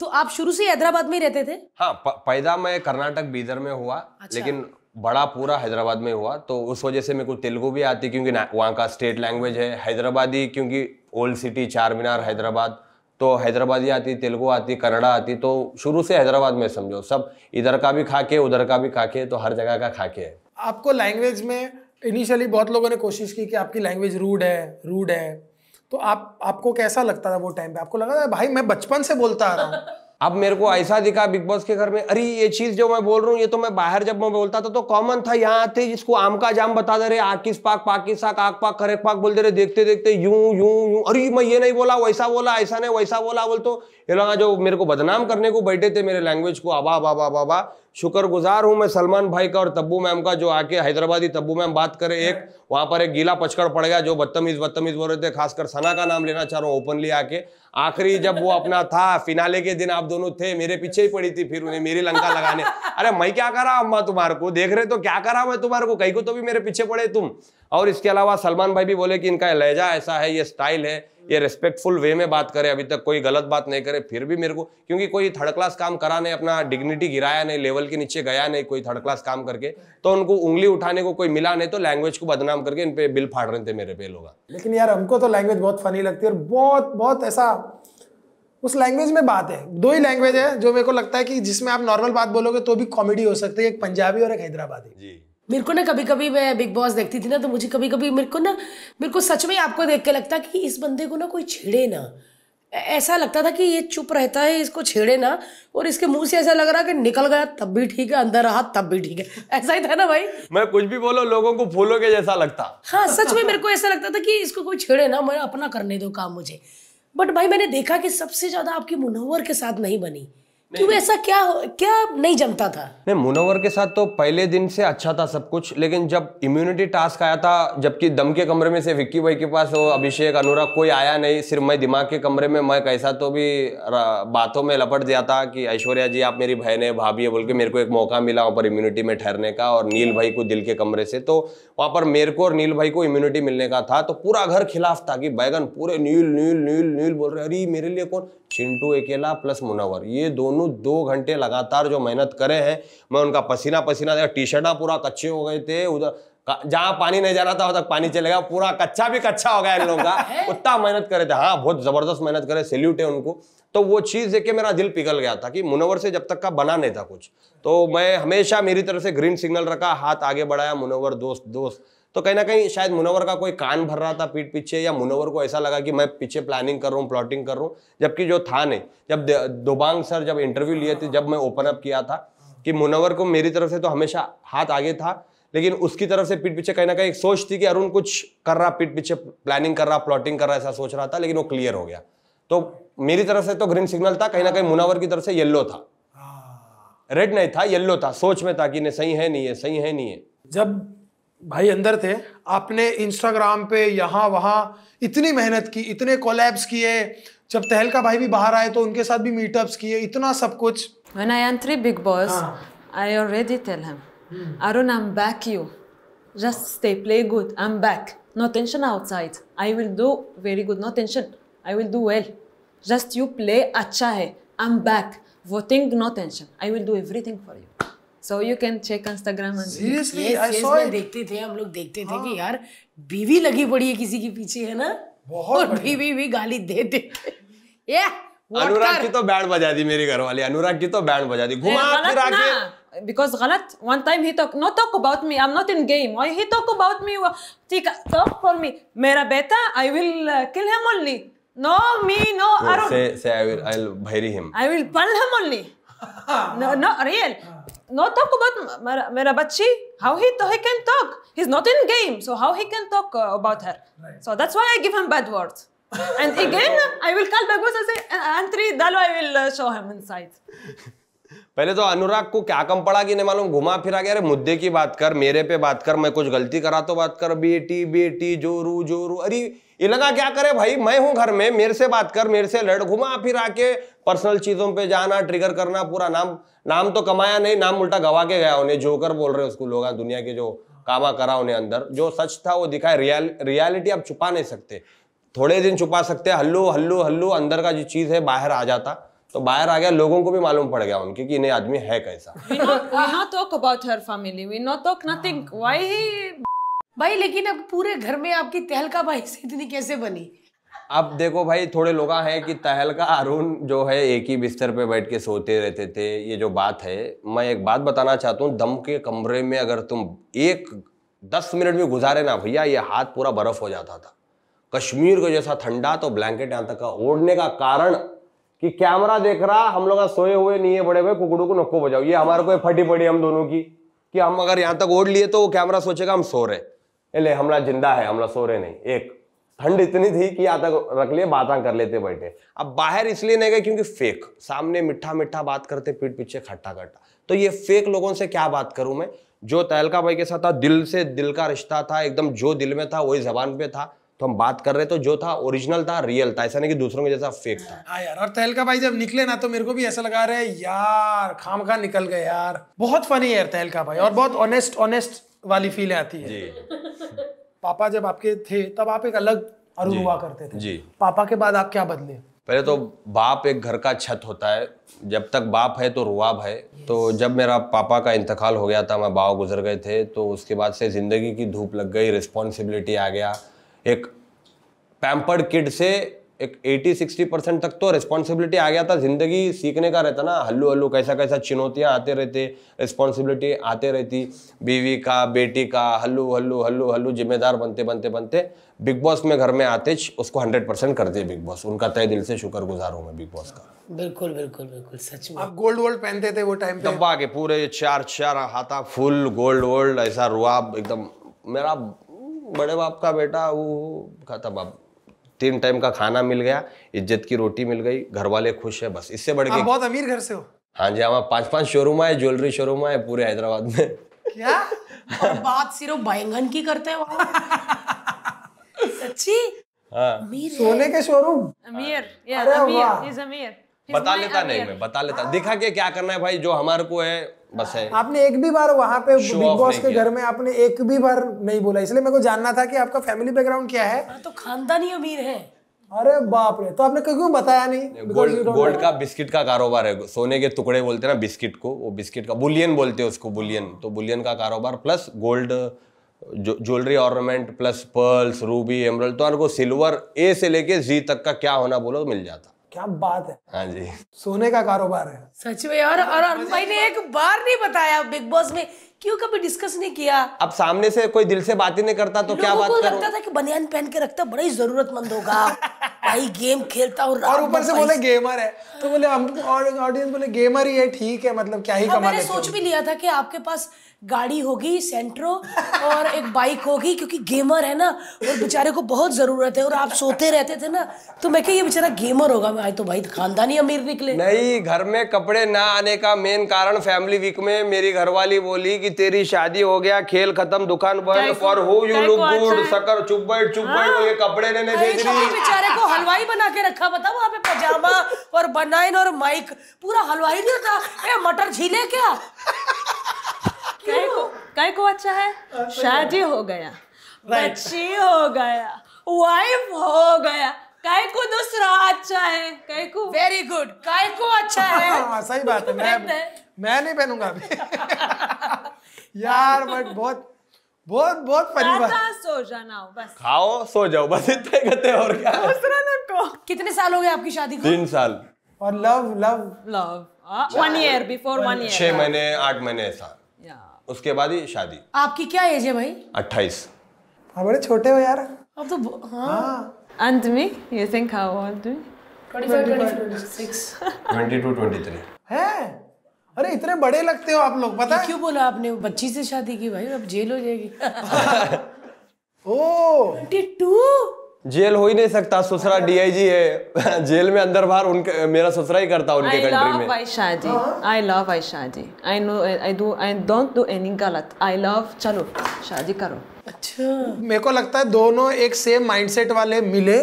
[SPEAKER 3] तो आप शुरू से हैदराबाद में ही रहते थे
[SPEAKER 2] हाँ पैदा मैं कर्नाटक बीदर में हुआ अच्छा। लेकिन बड़ा पूरा हैदराबाद में हुआ तो उस वजह से मेरे को तेलुगु भी आती क्योंकि वहाँ का स्टेट लैंग्वेज है हैदराबादी क्योंकि ओल्ड सिटी चार मीनार हैदराबाद तो हैदराबादी आती तेलुगु आती कन्नड़ा आती तो शुरू से हैदराबाद में समझो सब इधर का भी खाके उधर का भी खाके तो हर जगह का खाके है
[SPEAKER 4] आपको लैंग्वेज में इनिशियली बहुत लोगों ने कोशिश की कि आपकी लैंग्वेज रूड है रूड है तो आप आपको कैसा लगता था वो टाइम पे आपको लगा था भाई मैं बचपन
[SPEAKER 2] से बोलता आ रहा हूँ अब मेरे को ऐसा दिखा बिग बॉस के घर में अरे ये चीज जो मैं बोल रहा हूँ ये तो मैं बाहर जब मैं बोलता था तो कॉमन था यहाँ आते जिसको आम का जाम बता दे रहे आकिस पाक पाकिस्ताक आग पाक खरे पाक बोल दे रहे देखते देखते यूं यूं यूं अरे मैं ये नहीं बोला वैसा बोला ऐसा नहीं वैसा बोला बोल तो ये लोग जो मेरे को बदनाम करने को बैठे थे मेरे लैंग्वेज को अबा बाबा बाबा शुक्रगुजार हूं मैं सलमान भाई का और तब्बू मैम का जो आके हैदराबादी तब्बू मैम बात करे एक हाँ। वहां पर एक गीला पचकड़ पड़ गया जो बदतमीज बदतमीज बोल रहे थे खासकर सना का नाम लेना चाह रहा हूँ ओपनली आके आखिरी जब वो अपना था फिनाले के दिन आप दोनों थे मेरे पीछे ही पड़ी थी फिर उन्हें मेरी लंका लगाने अरे मैं क्या करा अम्मा तुम्हारे को देख रहे तो क्या करा मैं तुम्हारे को कहीं को तो भी मेरे पीछे पड़े तुम और इसके अलावा सलमान भाई भी बोले कि इनका लहजा ऐसा है ये स्टाइल है ये रेस्पेक्टफुल वे में बात करे अभी तक कोई गलत बात नहीं करे फिर भी मेरे को क्योंकि कोई थर्ड क्लास काम करा नहीं अपना डिग्निटी गिराया नहीं लेवल के नीचे गया नहीं कोई थर्ड क्लास काम करके तो उनको उंगली उठाने को कोई मिला नहीं तो लैंग्वेज को बदनाम करके इन पे बिल फाड़ रहे थे मेरे पे लोग
[SPEAKER 4] लेकिन यार हमको तो लैंग्वेज बहुत फनी लगती है और बहुत बहुत ऐसा उस लैंग्वेज में बात है दो ही लैंग्वेज है जो मेरे को लगता है कि जिसमें आप नॉर्मल बात बोलोगे तो भी कॉमेडी हो सकती है एक पंजाबी और एक हैदराबादी जी
[SPEAKER 3] मेरे को ना कभी कभी मैं बिग बॉस देखती थी ना तो मुझे कभी कभी मेरे को ना मेरे को सच में आपको देख के लगता कि इस बंदे को ना कोई छेड़े ना ऐसा लगता था कि ये चुप रहता है इसको छेड़े ना और इसके मुंह से ऐसा लग रहा कि निकल गया तब भी ठीक है अंदर रहा तब भी ठीक है ऐसा ही था ना भाई
[SPEAKER 2] मैं कुछ भी बोलो लोगों को फूलों के जैसा लगता हाँ सच में मेरे
[SPEAKER 3] को ऐसा लगता था कि इसको कोई छेड़े ना मैं अपना करने दो काम मुझे बट भाई मैंने देखा कि सबसे ज़्यादा आपकी मुनवर के साथ नहीं बनी क्यों ऐसा क्या क्या नहीं जमता था
[SPEAKER 2] नहीं मुनोवर के साथ तो पहले दिन से अच्छा था सब कुछ लेकिन जब इम्यूनिटी टास्क आया था जबकि दम के कमरे में से विक्की भाई के पास वो अभिषेक अनुराग कोई आया नहीं सिर्फ मैं दिमाग के कमरे में मैं कैसा तो भी बातों में लपट दिया था कि ऐश्वर्या जी आप मेरी बहन है भाभी है बोल के मेरे को एक मौका मिला वहाँ पर इम्यूनिटी में ठहरने का और नील भाई को दिल के कमरे से तो वहाँ पर मेरे को और नील भाई को इम्यूनिटी मिलने का था तो पूरा घर खिलाफ था कि बैगन पूरे नील नील नील नील बोल रहे अरे मेरे लिए कौन चिंटू अकेला प्लस मुनोवर ये दोनों दोनों दो घंटे लगातार जो मेहनत करे हैं मैं उनका पसीना पसीना देखा टी शर्टा पूरा कच्चे हो गए थे उधर जहाँ पानी नहीं जा रहा था वहां तक पानी चलेगा पूरा कच्चा भी कच्चा हो गया इन लोगों का उतना मेहनत करे थे हाँ बहुत जबरदस्त मेहनत करे सैल्यूट है उनको तो वो चीज़ देख के मेरा दिल पिघल गया था कि मुनवर से जब तक का बना नहीं था कुछ तो मैं हमेशा मेरी तरफ से ग्रीन सिग्नल रखा हाथ आगे बढ़ाया मुनवर दोस्त दोस्त तो कहीं ना कहीं शायद मुनवर का कोई कान भर रहा था पीठ पीछे या मुनवर को ऐसा लगा कि मैं पीछे प्लानिंग कर रहा हूँ प्लॉटिंग कर रहा हूँ जबकि जो था नहीं जब दोबांग सर जब इंटरव्यू लिए थे जब मैं ओपन अप किया था कि मुनवर को मेरी तरफ से तो हमेशा हाथ आगे था लेकिन उसकी तरफ से पीठ पीछे कहीं ना कहीं एक सोच थी कि अरुण कुछ कर रहा पीठ पीछे प्लानिंग कर रहा प्लॉटिंग कर रहा ऐसा सोच रहा था लेकिन वो क्लियर हो गया तो मेरी तरफ से तो ग्रीन सिग्नल था कहीं ना कहीं मुनावर की तरफ से येल्लो था रेड हाँ। नहीं था येल्लो था सोच में था कि नहीं सही है नहीं है सही है नहीं है जब भाई अंदर थे आपने इंस्टाग्राम पे
[SPEAKER 4] यहाँ वहाँ इतनी मेहनत की इतने कोलैब्स किए जब तहलका भाई भी बाहर आए तो उनके साथ भी मीटअप्स किए इतना सब कुछ
[SPEAKER 1] When I enter Big Boss, I already tell him, hmm. Arun, I'm back you. Just stay, play good. I'm back. No tension outside. I will do very good. No tension. I will do well. Just you play अच्छा है. I'm back. Voting, no tension. I will do everything for you. So you can check Instagram seriously I saw देखते थे
[SPEAKER 3] हम लोग देखते हाँ. थे कि यार
[SPEAKER 1] बीवी लगी पड़ी है किसी के पीछे है ना बहुत और बीवी भी गाली देते थे ये अनुराग की
[SPEAKER 2] तो बैंड बजा दी मेरी घर वाली अनुराग की तो बैंड बजा दी घुमा फिरा
[SPEAKER 1] के because غلط one time he talk not talk about me I'm not in game why he talk about me ठीक talk for me मेरा बेटा I will kill him only no me no no Arun say
[SPEAKER 2] say I will I'll bury him
[SPEAKER 1] I will pull him only no no real not talk about Mar Mirabachi, how he, he can talk. He's not in game, so how he can talk uh, about her. Right. So that's why I give him bad words. and again, I will call Bagus and say, Antri, Dalo, I will uh, show him inside.
[SPEAKER 2] पहले तो अनुराग को क्या कम पड़ा कि नहीं मालूम घुमा फिरा गया अरे मुद्दे की बात कर मेरे पे बात कर मैं कुछ गलती करा तो बात कर बेटी बेटी जोरू जोरू अरे ये लगा क्या करे भाई मैं हूं घर में मेरे से बात कर मेरे से लड़ घुमा फिरा के पर्सनल चीजों पे जाना ट्रिगर करना पूरा नाम नाम तो कमाया नहीं नाम उल्टा गवा के गया उन्हें जोकर बोल रहे उसको लोग हाँ, दुनिया के जो कामा करा उन्हें अंदर जो सच था वो दिखा रियल रियालिटी आप छुपा नहीं सकते थोड़े दिन छुपा सकते हैं हल्लू हल्लू हल्लू अंदर का जो चीज़ है बाहर आ जाता तो बाहर आ गया लोगों को भी मालूम पड़ गया उनके कि इन्हें आदमी है कैसा
[SPEAKER 1] हाँ। भाई लेकिन अब पूरे घर में आपकी तहलका भाई से इतनी कैसे बनी
[SPEAKER 2] अब देखो भाई थोड़े लोग हैं कि तहलका अरुण जो है एक ही बिस्तर पे बैठ के सोते रहते थे ये जो बात है मैं एक बात बताना चाहता हूँ दम के कमरे में अगर तुम एक दस मिनट में गुजारे ना भैया ये हाथ पूरा बर्फ हो जाता था कश्मीर को जैसा ठंडा तो ब्लैंकेट यहाँ तक का ओढ़ने का कारण कि कैमरा देख रहा हम लोग सोए हुए नहीं है बड़े हुए कुकड़ू को नक्को बजाओ ये हमारे को फटी पड़ी हम दोनों की कि हम अगर यहाँ तक ओढ़ लिए तो कैमरा सोचेगा हम सो रहे ले हमला जिंदा है हमला सो रहे नहीं एक ठंड इतनी थी कि आता रख लिए बात कर लेते बैठे अब बाहर इसलिए नहीं गए क्योंकि फेक सामने मिठा मिठा बात करते पीठ पीछे खट्टा खट्टा तो ये फेक लोगों से क्या बात करूं मैं जो तहलका भाई के साथ था दिल से दिल का रिश्ता था एकदम जो दिल में था वही जबान पे था तो हम बात कर रहे तो जो था ओरिजिनल था रियल था ऐसा नहीं कि दूसरों के जैसा फेक था हाँ यार और तहलका भाई जब
[SPEAKER 4] निकले ना तो मेरे को भी ऐसा लगा रहे यार खाम खा निकल गए यार बहुत फनी है यार तहलका भाई और बहुत ऑनेस्ट ऑनेस्ट वाली फील आती है पापा जब आपके थे तब आप एक अलग अरुण हुआ करते थे जी पापा के बाद आप क्या बदले
[SPEAKER 2] पहले तो बाप एक घर का छत होता है जब तक बाप है तो रुआब है तो जब मेरा पापा का इंतकाल हो गया था मैं बाव गुजर गए थे तो उसके बाद से ज़िंदगी की धूप लग गई रिस्पॉन्सिबिलिटी आ गया एक पैम्पर्ड किड से एक 80-60 परसेंट तक तो रिस्पॉन्सिबिलिटी आ गया था जिंदगी सीखने का रहता ना हल्लू हल्लू कैसा कैसा चुनौतियाँ आते रहते रिस्पॉन्सिबिलिटी आते रहती बीवी का बेटी का हल्लू हल्लू हल्लू हल्लू जिम्मेदार बनते बनते बनते बिग बॉस में घर में आते उसको हंड्रेड परसेंट करते बिग बॉस उनका तय दिल से शुक्र गुजार हूँ मैं बिग बॉस का बिल्कुल बिल्कुल बिल्कुल सच में आप गोल्ड वोल्ड पहनते थे वो टाइम डब्बा के पूरे चार चार हाथा फुल गोल्ड वोल्ड ऐसा रुआब एकदम मेरा बड़े बाप का बेटा वो खाता बाप तीन टाइम का खाना मिल गया इज्जत की रोटी मिल गई घर वाले खुश है बस इससे बढ़ गई बहुत अमीर घर से हो हाँ जी हमारा पांच पांच शोरूम है ज्वेलरी शोरूम है पूरे हैदराबाद में क्या
[SPEAKER 3] हाँ। बात सिर्फ बैंगन की करते हो सच्ची
[SPEAKER 2] हाँ। सोने के
[SPEAKER 4] शोरूम
[SPEAKER 1] अमीर
[SPEAKER 4] अमीर
[SPEAKER 1] इज अमीर
[SPEAKER 2] बता लेता नहीं मैं बता लेता हाँ। दिखा के क्या करना है भाई जो हमारे को है बस है
[SPEAKER 4] आपने एक भी बार वहां पे बिग बॉस के घर में आपने एक भी बार नहीं बोला इसलिए मेरे को जानना था कि आपका फैमिली बैकग्राउंड क्या है हाँ, तो खानदानी अमीर है अरे बाप रे तो आपने क्यों बताया नहीं गोल्ड गोल्ड का
[SPEAKER 2] बिस्किट का कारोबार है सोने के टुकड़े बोलते हैं ना बिस्किट को वो बिस्किट का बुलियन बोलते हैं उसको बुलियन तो बुलियन का कारोबार plus gold jewellery ornament plus pearls ruby emerald तो सिल्वर ए से लेके जी तक का क्या होना बोलो तो मिल जाता
[SPEAKER 4] क्या बात है हाँ जी सोने का कारोबार है सच
[SPEAKER 3] में और और भाई ने एक बार नहीं बताया बिग बॉस में क्यों कभी डिस्कस नहीं किया
[SPEAKER 2] अब सामने से कोई दिल से बात ही नहीं करता तो क्या बात लगता
[SPEAKER 3] था कि बनियान पहन के
[SPEAKER 4] रखता बड़ा ही जरूरतमंद होगा भाई गेम खेलता और और ऊपर से बोले गेमर है तो बोले हम ऑडियंस बोले गेमर ही है ठीक है मतलब क्या ही हाँ, कमा मैंने सोच भी लिया
[SPEAKER 3] था कि आपके पास गाड़ी होगी सेंट्रो और एक बाइक होगी क्योंकि गेमर है ना और बेचारे को बहुत ज़रूरत है और आप सोते रहते थे ना तो मैं ये बेचारा गेमर होगा मैं आज तो भाई खानदानी अमीर निकले नहीं
[SPEAKER 2] घर में कपड़े ना आने का मेन कारण फैमिली वीक में मेरी घरवाली बोली कि तेरी शादी हो गया खेल खत्म दुकान बंद और हो यू लुक गुड सकर चुप चुप ये कपड़े लेने बेचारे
[SPEAKER 3] को हलवाई बना के रखा पता वहाँ पे पजामा और बनाइन और माइक पूरा हलवाई नहीं था मटर झीले क्या
[SPEAKER 1] कई को अच्छा है शादी हो गया बच्चे हो गया वाइफ
[SPEAKER 4] हो गया
[SPEAKER 1] कई को दूसरा अच्छा है कई को वेरी गुड कई को अच्छा है हाँ, सही बात है मैं
[SPEAKER 4] मैं नहीं पहनूंगा अभी यार बट
[SPEAKER 2] बहुत बहुत बहुत फनी बात
[SPEAKER 1] सो जाना बस
[SPEAKER 2] खाओ सो जाओ बस इतने कहते तो
[SPEAKER 1] और क्या दूसरा ना को कितने साल हो गए आपकी शादी
[SPEAKER 3] को
[SPEAKER 2] तीन साल
[SPEAKER 4] और
[SPEAKER 1] love
[SPEAKER 3] love love one year before one year छह
[SPEAKER 2] महीने आठ महीने ऐसा उसके बाद ही शादी
[SPEAKER 1] आपकी क्या एज है भाई
[SPEAKER 2] अट्ठाईस
[SPEAKER 4] हाँ बड़े छोटे हो यार अब
[SPEAKER 1] तो हाँ।, हाँ अंत में you think how old you 22 है अरे इतने बड़े लगते हो आप लोग पता है क्यों बोला आपने बच्ची
[SPEAKER 3] से शादी की भाई अब जेल हो जाएगी ओ 22
[SPEAKER 2] जेल हो ही नहीं सकता ससुरा डीआईजी है जेल में अंदर बाहर उनके मेरा ससुरा ही करता उनके कंट्री में I love
[SPEAKER 1] Ayesha ji I love Ayesha ji I know I do I don't do any गलत आई लव चलो शादी करो
[SPEAKER 4] अच्छा मेरे को लगता है दोनों एक सेम माइंडसेट वाले मिले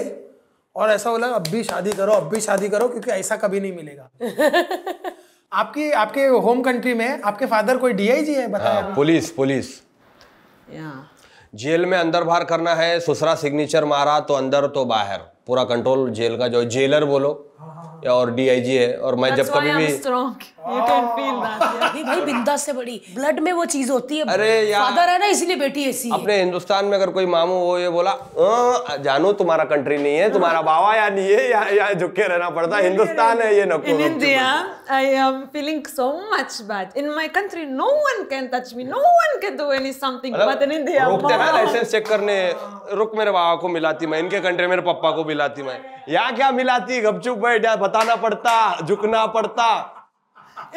[SPEAKER 4] और ऐसा बोला अब भी शादी करो अब भी शादी करो क्योंकि ऐसा कभी नहीं मिलेगा आपकी आपके होम कंट्री में आपके फादर कोई डीआईजी है बताया
[SPEAKER 2] पुलिस पुलिस या जेल में अंदर बाहर करना है सुसरा सिग्नेचर मारा तो अंदर तो बाहर पूरा कंट्रोल जेल का जो जेलर बोलो हाँ, हाँ, हाँ। और डीआईजी है और मैं That's जब कभी भी
[SPEAKER 3] हिंदुस्तान
[SPEAKER 2] में अगर कोई मामू ये बोला अं, जानो तुम्हारा कंट्री नहीं है तुम्हारा बाबा या नहीं है या या रहना पड़ता है हिंदुस्तान है ये India
[SPEAKER 1] I am feeling so much bad in country no one can touch me no one can do any something but in India licence
[SPEAKER 2] check करने रुक मेरे बाबा को मिलाती मैं इनके कंट्री मेरे पापा को मिलाती मैं यहाँ क्या मिलाती गपचुप बैठ बताना पड़ता झुकना पड़ता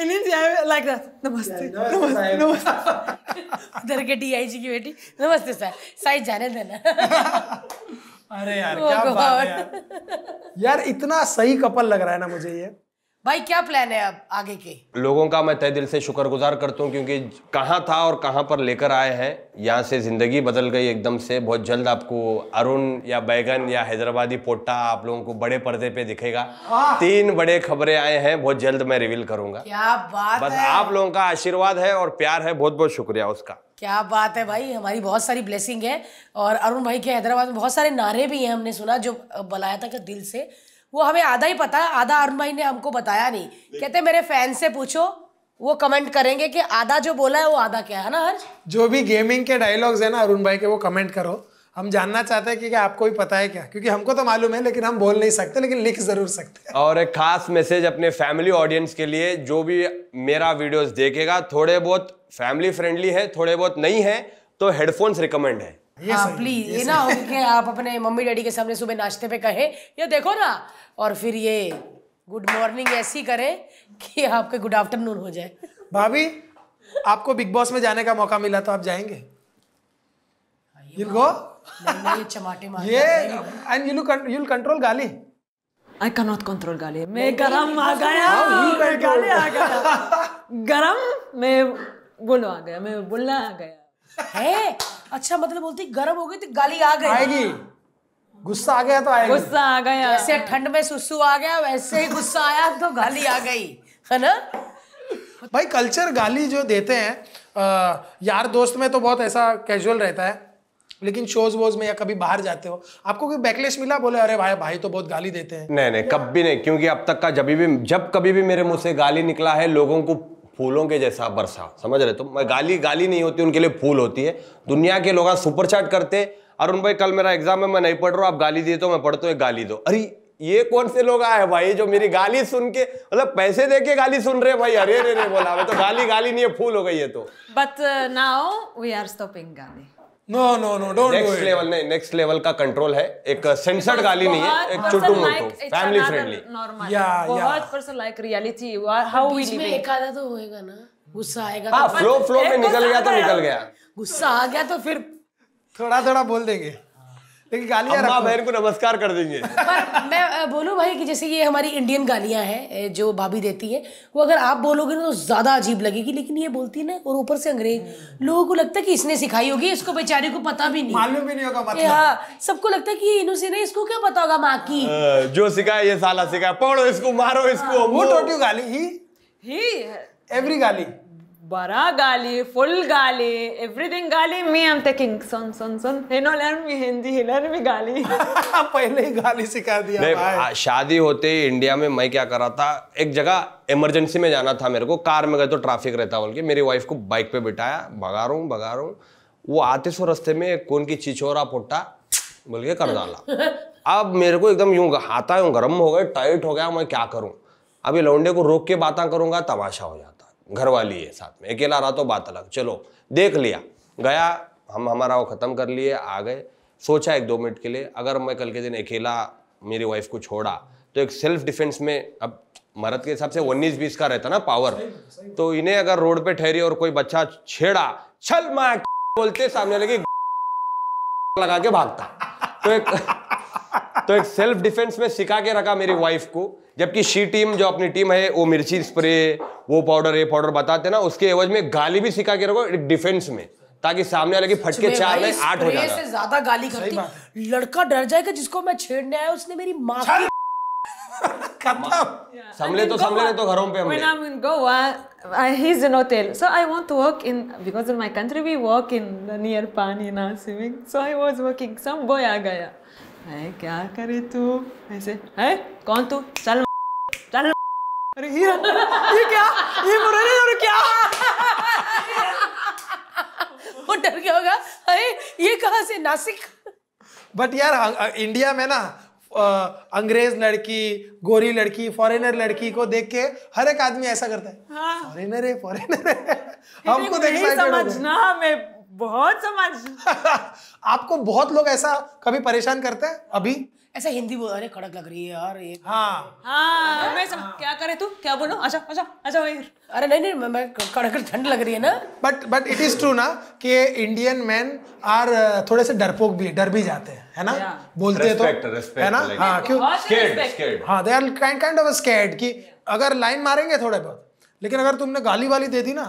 [SPEAKER 1] इन इंडिया लाइक दैट नमस्ते नमस्ते नमस्ते
[SPEAKER 3] उधर के डीआईजी की बेटी नमस्ते सर साइज जाने देना
[SPEAKER 4] अरे यार oh क्या बात है यार यार इतना सही कपल लग रहा है ना मुझे ये
[SPEAKER 3] भाई क्या प्लान है अब आगे के
[SPEAKER 2] लोगों का मैं तय दिल से शुक्रगुजार करता हूँ क्योंकि कहाँ था और कहाँ पर लेकर आए हैं यहाँ से ज़िंदगी बदल गई एकदम से बहुत जल्द आपको अरुण या बैगन या हैदराबादी पोटा आप लोगों को बड़े पर्दे पे दिखेगा तीन बड़े खबरें आए हैं बहुत जल्द मैं रिवील करूंगा
[SPEAKER 3] क्या बात बस है? आप
[SPEAKER 2] लोगों का आशीर्वाद है और प्यार है बहुत बहुत शुक्रिया उसका
[SPEAKER 3] क्या बात है भाई हमारी बहुत सारी ब्लेसिंग है और अरुण भाई के हैदराबाद में बहुत सारे नारे भी है हमने सुना जो बुलाया था दिल से वो हमें आधा ही पता है आधा अरुण भाई ने हमको बताया नहीं, कहते मेरे फैन से पूछो वो कमेंट करेंगे कि आधा जो बोला है वो आधा क्या है ना
[SPEAKER 4] हर जो भी गेमिंग के डायलॉग्स है ना अरुण भाई के वो कमेंट करो हम जानना चाहते हैं कि क्या आपको भी पता है क्या क्योंकि हमको तो मालूम है लेकिन हम बोल नहीं सकते लेकिन लिख जरूर सकते
[SPEAKER 2] हैं और एक खास मैसेज अपने फैमिली ऑडियंस के लिए जो भी मेरा वीडियोस देखेगा थोड़े बहुत फैमिली फ्रेंडली है थोड़े बहुत नहीं है तो हेडफोन्स रिकमेंड है
[SPEAKER 3] ये हाँ प्लीज ये ना हो कि आप अपने मम्मी डैडी के सामने सुबह नाश्ते पे कहें ये देखो ना और फिर ये गुड मॉर्निंग ऐसी करें कि आपके
[SPEAKER 4] गुड आफ्टरनून हो जाए भाभी आपको बिग बॉस में जाने का मौका मिला तो आप जाएंगे हाँ, I cannot control गाली मैं गरम आ गया
[SPEAKER 1] गाली आ गया गरम मैं बोलो आ गया मैं बोलना आ गया है अच्छा मतलब बोलती गर्म हो गई तो गाली
[SPEAKER 3] आ गई आएगी
[SPEAKER 4] गुस्सा आ गया तो आएगा गुस्सा
[SPEAKER 3] आ गया ऐसे ठंड में सुसु आ गया वैसे ही गुस्सा आया तो गाली
[SPEAKER 4] आ गई है ना भाई कल्चर गाली जो देते हैं यार दोस्त में तो बहुत ऐसा कैजुअल रहता है लेकिन शोज वोज में या कभी बाहर जाते हो आपको कोई बैकलेश मिला बोले अरे भाई भाई तो बहुत गाली देते हैं
[SPEAKER 2] नहीं नहीं कभी नहीं क्योंकि अब तक का जब भी जब कभी भी मेरे मुंह से गाली निकला है लोगों को फूलों के जैसा बरसा समझ रहे तो मैं गाली गाली नहीं होती उनके लिए फूल होती है दुनिया के लोग सुपर चैट करते अरुण भाई कल मेरा एग्जाम है मैं नहीं पढ़ रहा हूँ आप गाली दिए तो मैं पढ़ता तो हूँ एक गाली दो अरे ये कौन से लोग आए भाई जो मेरी गाली सुन के मतलब पैसे दे के गाली सुन रहे भाई अरे अरे बोला मैं तो गाली गाली नहीं है फूल हो गई है तो
[SPEAKER 1] but now we are stopping गाली
[SPEAKER 2] no no no don't next level नहीं नेक्स्ट लेवल का कंट्रोल है एक सेंसर्ड गाली नहीं है एक छोटू मोटू फैमिली फ्रेंडली
[SPEAKER 1] या या बहुत person like reality how we live एक आधा तो होएगा ना गुस्सा आएगा
[SPEAKER 3] हां फ्लो फ्लो में तो
[SPEAKER 2] निकल गया तो निकल गया
[SPEAKER 3] गुस्सा आ गया तो फिर थोड़ा थोड़ा बोल देंगे लेकिन गालियां अम्मा बहन को
[SPEAKER 2] नमस्कार कर देंगे
[SPEAKER 3] पर मैं बोलूं भाई कि जैसे ये हमारी इंडियन गालियां हैं जो भाभी देती है वो अगर आप बोलोगे ना तो ज़्यादा अजीब लगेगी लेकिन ये बोलती है ना और ऊपर से अंग्रेज हम्म। लोगों को लगता है कि इसने सिखाई होगी इसको बेचारे को पता भी नहीं मालूम भी नहीं होगा मतलब हाँ सबको लगता है कि इनू
[SPEAKER 1] से ना इसको क्या पता होगा माँ की
[SPEAKER 2] जो सिखाया ये साला सिखाए पढ़ो इसको मारो इसको वो टोटी गाली ही
[SPEAKER 1] एवरी गाली bara gali, full gali, everything gali. Me, I'm thinking, son, son, son. He no learn me Hindi, he learn me gali.
[SPEAKER 4] पहले ही गाली सिखा दिया नहीं, भाई।
[SPEAKER 2] शादी होते ही इंडिया में मैं क्या कर रहा था एक जगह इमरजेंसी में जाना था मेरे को कार में गए तो ट्रैफिक रहता बोल के मेरी वाइफ को बाइक पे बिठाया भगा रहा हूँ भगा रहा हूँ वो आते सो रस्ते में कौन की चिचोरा पोटा बोल के कर डाला अब मेरे को एकदम यूं हाथा यूं गर्म हो गए टाइट हो गया मैं क्या करूं अभी लौंडे को रोक के बातें करूंगा तमाशा हो जाता घर वाली है साथ में अकेला रहा तो बात अलग चलो देख लिया गया हम हमारा वो ख़त्म कर लिए आ गए सोचा एक दो मिनट के लिए अगर मैं कल के दिन अकेला मेरी वाइफ को छोड़ा तो एक सेल्फ डिफेंस में अब मर्द के हिसाब से उन्नीस बीस का रहता ना पावर सही, सही। तो इन्हें अगर रोड पे ठहरी और कोई बच्चा छेड़ा छल माँ बोलते सामने लगे लगा के भागता तो एक तो एक सेल्फ डिफेंस में सिखा के रखा मेरी वाइफ को जबकि शी टीम जो अपनी टीम है वो मिर्ची स्प्रे वो पाउडर ये पाउडर बताते ना उसके एवज में गाली भी सिखा के रखो डिफेंस में ताकि सामने वाले की फटके चार में आठ हो जाए
[SPEAKER 3] ज्यादा गाली करती लड़का डर जाएगा
[SPEAKER 1] जिसको मैं छेड़ने आया उसने मेरी माँ
[SPEAKER 2] समले तो समले तो घरों पे
[SPEAKER 1] when Uh, he's in hotel. So I want to work in because in my country we work in the near Pani na swimming. So I was working. Some boy आ है क्या करे तू ऐसे है कौन तू चल चल अरे हीरा ये क्या ये बोल रहे और क्या
[SPEAKER 3] वो डर गया होगा अरे ये कहाँ से नासिक
[SPEAKER 4] बट यार इंडिया में ना अंग्रेज लड़की गोरी लड़की फॉरेनर लड़की को देख के हर एक आदमी ऐसा करता है फॉरेनर हाँ। है फॉरेनर है हमको देख तो समझना मैं बहुत समझ आपको बहुत लोग ऐसा कभी परेशान करते हैं अभी ऐसा हिंदी बोल अरे कड़क लग रही है यार ये हाँ
[SPEAKER 1] हाँ, हाँ। मैं सब हाँ। क्या करे तू
[SPEAKER 3] क्या बोलो अच्छा अच्छा अच्छा भाई अरे नहीं नहीं मैं, मैं कड़क ठंड लग रही है ना
[SPEAKER 4] but but it is true ना कि इंडियन मैन आर थोड़े से डरपोक भी डर भी जाते हैं है ना yeah. बोलते हैं तो है ना हाँ क्यों scared, scared. हाँ they are kind kind of scared कि अगर लाइन मारेंगे थोड़े बहुत लेकिन अगर तुमने गाली वाली दे दी ना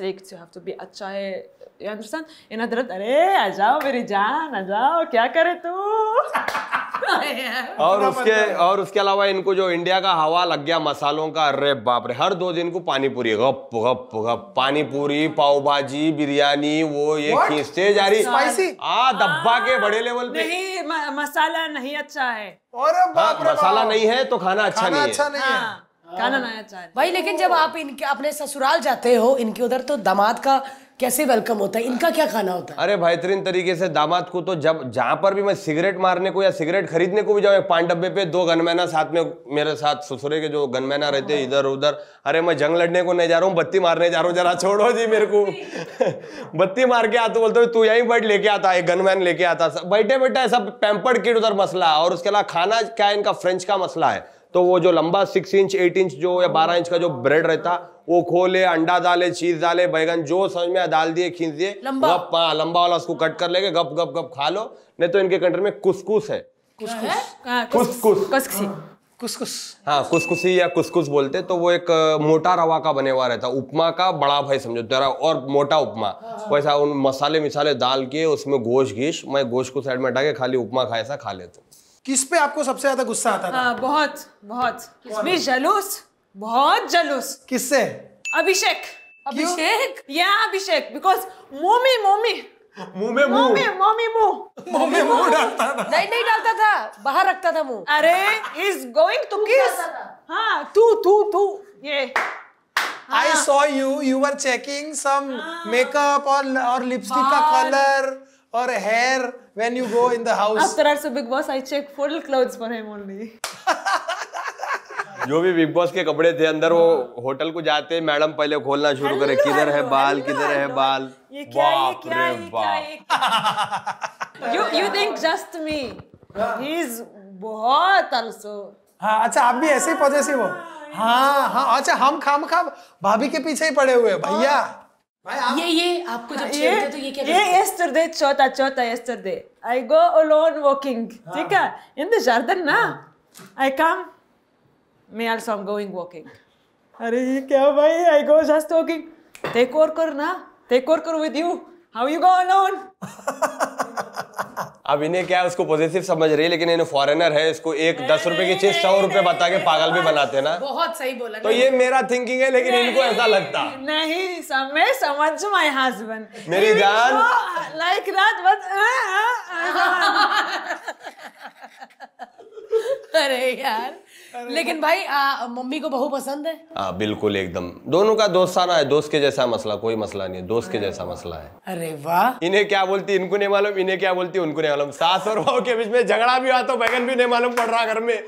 [SPEAKER 1] strict, you have to be a child. You understand? In other words, अरे आजाओ मेरी जान आजाओ क्या करे तू
[SPEAKER 2] और उसके और उसके अलावा इनको जो इंडिया का हवा लग गया मसालों का अरे बाप रे हर दो दिन को पानी पूरी गप गप गप पानी पूरी पाव भाजी बिरयानी वो ये खींचते जा रही आ दब्बा के बड़े लेवल पे
[SPEAKER 1] नहीं मसाला नहीं अच्छा है और
[SPEAKER 3] बाप हाँ, रे मसाला नहीं है
[SPEAKER 2] तो खाना अच्छा नहीं है अच्छा
[SPEAKER 3] हाँ। भाई हाँ। लेकिन जब आप इनके अपने ससुराल जाते हो इनके उधर तो दामाद का कैसे वेलकम होता है इनका क्या खाना होता
[SPEAKER 2] है अरे बेहतरीन तरीके से दामाद को तो जब जहाँ पर भी मैं सिगरेट मारने को या सिगरेट खरीदने को भी जाऊँ पान डब्बे पे दो गनमैना साथ में मेरे साथ ससुरे के जो गनमैना रहते हैं इधर उधर अरे मैं जंग लड़ने को नहीं जा रहा हूँ बत्ती मारने जा रहा हूँ जरा छोड़ो जी मेरे को बत्ती मार के आता बोलते तू यहीं बैठ लेके आता है गनमैन लेके आता बैठे बैठे सब पैम्पर्ड किड उधर मसला और उसके अलावा खाना क्या इनका फ्रेंच का मसला है तो वो जो लंबा सिक्स इंच एट इंच जो या बारह इंच का जो ब्रेड रहता वो खोले अंडा डाले चीज डाले बैगन जो समझ में डाल दिए खींच दिए लंबा हाँ, वाला उसको कट कर लेके गप गप गप खा लो नहीं तो इनके कंट्री में कुसकुस है
[SPEAKER 1] कुछ कुछ
[SPEAKER 2] हाँ, हाँ।, हाँ या कुछ बोलते तो वो एक मोटा रवा का बने हुआ रहता उपमा का बड़ा भाई समझो तेरा और मोटा उपमा वैसा उन मसाले मिसाले डाल के उसमें गोश घीश मैं गोश को साइड में हटा के खाली उपमा खा ऐसा खा लेता
[SPEAKER 4] किस पे आपको सबसे ज्यादा गुस्सा आता था हाँ, बहुत बहुत
[SPEAKER 1] किसमें जलूस बहुत जलूस किससे अभिषेक अभिषेक या अभिषेक बिकॉज मोमी मोमी मुंह में मुंह में मोमी मुंह मुंह
[SPEAKER 4] मुंह डालता
[SPEAKER 1] था नहीं नहीं डालता था बाहर रखता था मुंह अरे इज गोइंग टू किस
[SPEAKER 4] हाँ तू तू तू ये I saw you you are checking some makeup और और लिपस्टिक का कलर और hair when you go in the house. After
[SPEAKER 1] after Big Boss, I check full clothes for him only.
[SPEAKER 2] जो भी बिग बॉस के कपड़े थे अंदर वो हाँ। होटल को जाते मैडम पहले खोलना शुरू करे किधर है बाल किधर है बाल बाप रे बाप
[SPEAKER 4] you you
[SPEAKER 1] think just me he is बहुत आल्सो
[SPEAKER 2] हाँ
[SPEAKER 4] अच्छा आप भी ऐसे ही हाँ। पॉजिटिव हो हाँ हाँ अच्छा हम खाम खाम भाभी के पीछे ही पड़े हुए भैया
[SPEAKER 1] ये ये आपको जब हाँ, ये, तो ये क्या ये
[SPEAKER 4] यस्टरडे चौथा
[SPEAKER 1] चौथा yesterday I go alone walking ठीक है इन द जार्डन ना I come me also am going walking अरे ये क्या भाई I go just walking take over कर ना टेक ओवर कर with you how you go alone
[SPEAKER 2] अब इन्हें क्या उसको पॉजिटिव समझ रही है लेकिन इन्हें फॉरेनर है इसको एक दस रुपए की चीज सौ रुपए बता के पागल भी बनाते ना
[SPEAKER 1] बहुत सही बोला तो ये
[SPEAKER 2] मेरा थिंकिंग है लेकिन इनको ऐसा लगता
[SPEAKER 1] नहीं समय समझ माय हस्बैंड
[SPEAKER 2] मेरी जान
[SPEAKER 1] लाइक रात बस अरे यार
[SPEAKER 2] लेकिन
[SPEAKER 3] भाई आ, मम्मी को बहु पसंद है
[SPEAKER 2] आ, बिल्कुल एकदम दोनों का दोस्ताना है दोस्त के जैसा मसला कोई मसला नहीं है दोस्त के जैसा मसला है
[SPEAKER 3] अरे वाह
[SPEAKER 2] इन्हें क्या बोलती इनको नहीं मालूम इन्हें क्या बोलती उनको नहीं मालूम सास और बहू के बीच में झगड़ा भी हुआ तो बैगन भी नहीं मालूम पड़ रहा घर में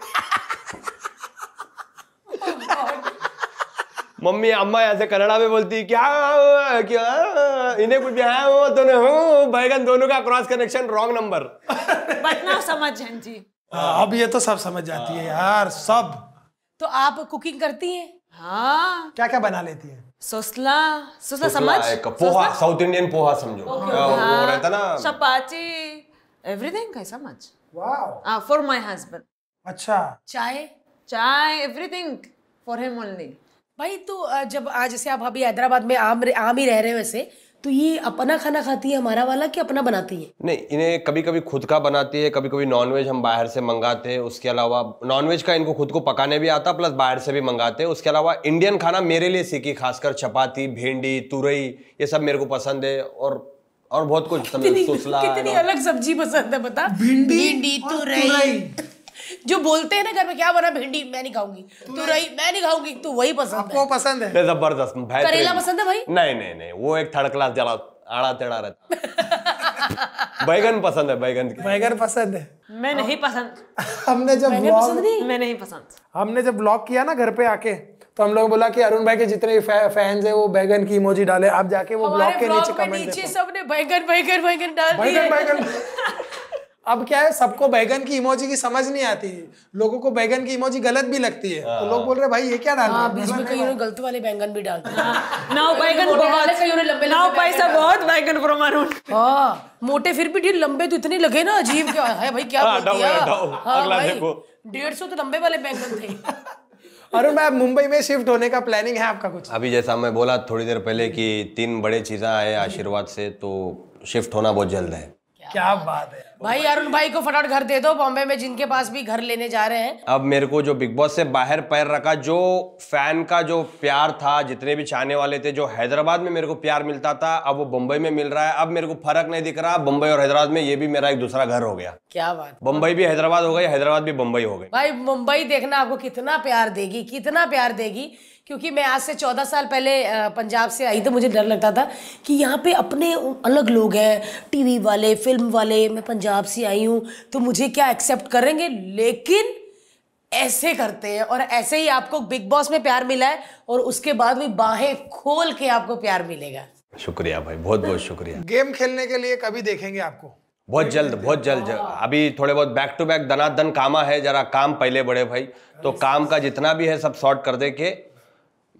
[SPEAKER 2] मम्मी अम्मा ऐसे कन्नड़ा में बोलती क्या क्या इन्हें कुछ है हाँ, वो दोनों बैगन दोनों का क्रॉस कनेक्शन रॉन्ग नंबर
[SPEAKER 1] बतना समझ जी
[SPEAKER 2] हाँ, अब ये तो सब समझ जाती है हाँ। यार सब
[SPEAKER 1] तो आप कुकिंग करती हैं हाँ क्या क्या बना लेती है सोसला सोसला समझ पोहा
[SPEAKER 2] साउथ इंडियन पोहा समझो हाँ, रहता ना
[SPEAKER 1] चपाती एवरीथिंग कैसा समझ
[SPEAKER 4] वाओ
[SPEAKER 1] फॉर माय हस्बैंड अच्छा चाय चाय एवरीथिंग फॉर हिम ओनली भाई तो जब आज जैसे आप अभी हैदराबाद में आम आम
[SPEAKER 3] ही रह रहे हो ऐसे तो ये अपना खाना खाती है हमारा वाला कि अपना बनाती है
[SPEAKER 2] नहीं इन्हें कभी कभी खुद का बनाती है कभी कभी नॉनवेज हम बाहर से मंगाते हैं उसके अलावा नॉनवेज का इनको खुद को पकाने भी आता प्लस बाहर से भी मंगाते हैं उसके अलावा इंडियन खाना मेरे लिए सीखी खासकर चपाती भिंडी तुरई ये सब मेरे को पसंद है और और बहुत कुछ कितनी, कितनी
[SPEAKER 3] अलग सब्जी पसंद है बता भिंडी तुरई जो बोलते हैं ना घर में क्या बना भिंडी मैं नहीं खाऊंगी तो तू रही मैं नहीं खाऊंगी तू वही पसंद आपको है। पसंद है
[SPEAKER 2] जबरदस्त भाई करेला पसंद है भाई नहीं नहीं नहीं वो एक थर्ड क्लास जला आड़ा तेड़ा रहता बैगन पसंद है बैगन बैगन पसंद है
[SPEAKER 1] मैं नहीं पसंद हमने जब पसंद नहीं मैं नहीं पसंद
[SPEAKER 2] हमने जब
[SPEAKER 4] ब्लॉग किया ना घर पे आके तो हम लोग बोला कि अरुण भाई के जितने फैंस है वो बैगन की इमोजी डाले आप जाके वो ब्लॉग के नीचे कमेंट नीचे
[SPEAKER 3] सबने बैगन बैगन बैगन डाल दिया बैगन
[SPEAKER 4] बैगन अब क्या है सबको बैगन की इमोजी की समझ नहीं आती लोगों को बैगन की इमोजी गलत भी लगती है तो लोग बोल रहे भाई ये क्या डाल हाँ, बीच गलत वाले बैंगन भी डाल
[SPEAKER 3] दिए हाँ। बैगन पैसा बहुत
[SPEAKER 1] बैगन हाँ,
[SPEAKER 3] मोटे फिर भी ढेर लंबे तो इतने लगे ना अजीब क्या है भाई क्या डेढ़ सौ तो लंबे वाले बैंगन थे
[SPEAKER 4] अरुण मैं मुंबई में शिफ्ट होने का प्लानिंग है आपका कुछ
[SPEAKER 2] अभी जैसा मैं बोला थोड़ी देर पहले कि तीन बड़े चीज़ा है आशीर्वाद से तो शिफ्ट होना बहुत जल्द है
[SPEAKER 4] क्या बात है भाई
[SPEAKER 3] अरुण भाई को फटाफट घर दे दो बॉम्बे में जिनके पास भी घर लेने जा रहे हैं
[SPEAKER 2] अब मेरे को जो बिग बॉस से बाहर पैर रखा जो फैन का जो प्यार था जितने भी चाहने वाले थे जो हैदराबाद में मेरे को प्यार मिलता था अब वो बम्बई में मिल रहा है अब मेरे को फर्क नहीं दिख रहा बम्बई और हैदराबाद में ये भी मेरा एक दूसरा घर हो गया
[SPEAKER 3] क्या बात बम्बई
[SPEAKER 2] भी हैदराबाद हो गई हैदराबाद भी बम्बई हो गई
[SPEAKER 3] भाई मुंबई देखना आपको कितना प्यार देगी कितना प्यार देगी क्योंकि मैं आज से चौदह साल पहले पंजाब से आई तो मुझे डर लगता था कि यहाँ पे अपने अलग लोग हैं टीवी वाले फिल्म वाले मैं पंजाब से आई हूँ तो मुझे क्या एक्सेप्ट करेंगे लेकिन ऐसे करते हैं और ऐसे ही आपको बिग बॉस में प्यार मिला है और उसके बाद भी बाहें खोल के आपको प्यार मिलेगा
[SPEAKER 2] शुक्रिया भाई बहुत बहुत शुक्रिया
[SPEAKER 4] गेम खेलने के लिए कभी देखेंगे आपको
[SPEAKER 2] बहुत जल्द बहुत जल्द हाँ। अभी थोड़े बहुत बैक टू बैक धनाधन कामा है जरा काम पहले बड़े भाई तो काम का जितना भी है सब शॉर्ट कर दे के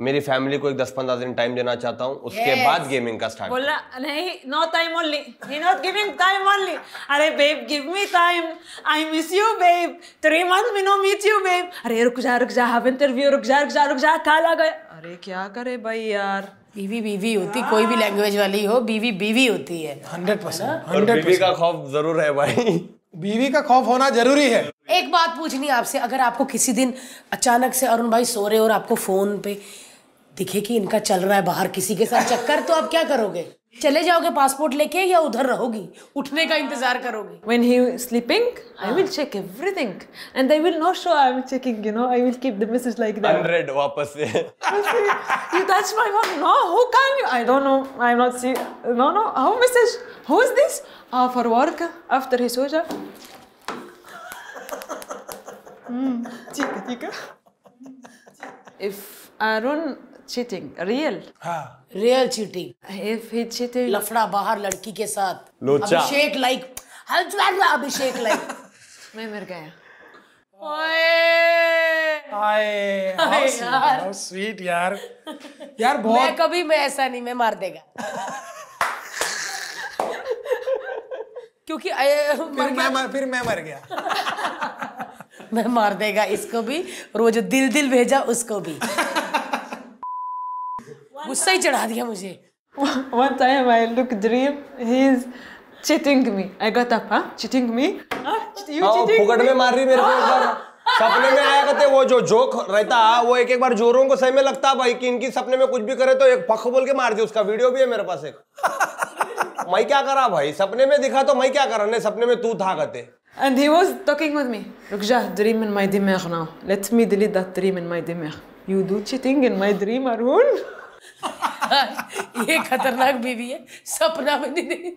[SPEAKER 2] मेरी फैमिली को एक दस पंद्रह दिन टाइम देना चाहता हूँ उसके yes. बाद गेमिंग का स्टार्ट बोला
[SPEAKER 1] नहीं no time only he not giving time only अरे babe give me time I miss you babe three month me no meet you babe अरे रुक जा रुक जा हैव इंटरव्यू रुक जा रुक जा रुक जा कल आ गए अरे क्या करे भाई यार बीवी बीवी होती हाँ। कोई
[SPEAKER 3] भी लैंग्वेज वाली हो बीवी बीवी होती है हंड्रेड परसेंट बीवी
[SPEAKER 2] का खौफ जरूर है भाई बीवी का खौफ होना जरूरी है
[SPEAKER 3] एक बात पूछनी आपसे अगर आपको किसी दिन अचानक से अरुण भाई सो रहे और आपको फोन पे दिखे कि इनका चल रहा है बाहर किसी के साथ चक्कर तो आप
[SPEAKER 1] क्या करोगे चले जाओगे पासपोर्ट लेके या उधर रहोगी उठने का इंतजार करोगी when he sleeping I will check everything and they will not show I am checking you know I will keep the message like that 100 वापस से you that's my one no who can you I don't know I am not see no no how message who is this ah for work after he सोजा हम्म ठीक है ठीक है if I don't cheating real real
[SPEAKER 3] cheating cheating लफड़ा बाहर लड़की के साथ अभिषेक लाइक अभिषेक लाइक मैं मर गया
[SPEAKER 4] हाय यार स्वीट यार यार बहुत मैं
[SPEAKER 3] कभी मैं ऐसा नहीं मैं मार देगा
[SPEAKER 4] क्योंकि आए, फिर मैं मर, फिर मैं मर गया
[SPEAKER 3] मैं मार देगा इसको भी और वो जो दिल दिल
[SPEAKER 1] भेजा उसको भी गुस्सा ही चढ़ा दिया मुझे One time I look dream, he's cheating me. I got up, huh? Cheating
[SPEAKER 2] me? Huh?
[SPEAKER 1] You हाँ, cheating फुकट में मार रही मेरे को एक बार सपने में आया करते
[SPEAKER 2] वो जो जोक रहता वो एक एक बार जोरों को सही में लगता भाई कि इनकी सपने में कुछ भी करे तो एक फक बोल के मार दी उसका वीडियो भी है मेरे पास एक मैं क्या करा भाई सपने में दिखा तो मैं क्या करा नहीं सपने में तू था कहते
[SPEAKER 1] And he was talking with me. रुक जा, dream in my dimmer now. Let me delete that dream in my dimmer. You do cheating in my dream, Arun. ये
[SPEAKER 4] खतरनाक बीवी है सपना में नहीं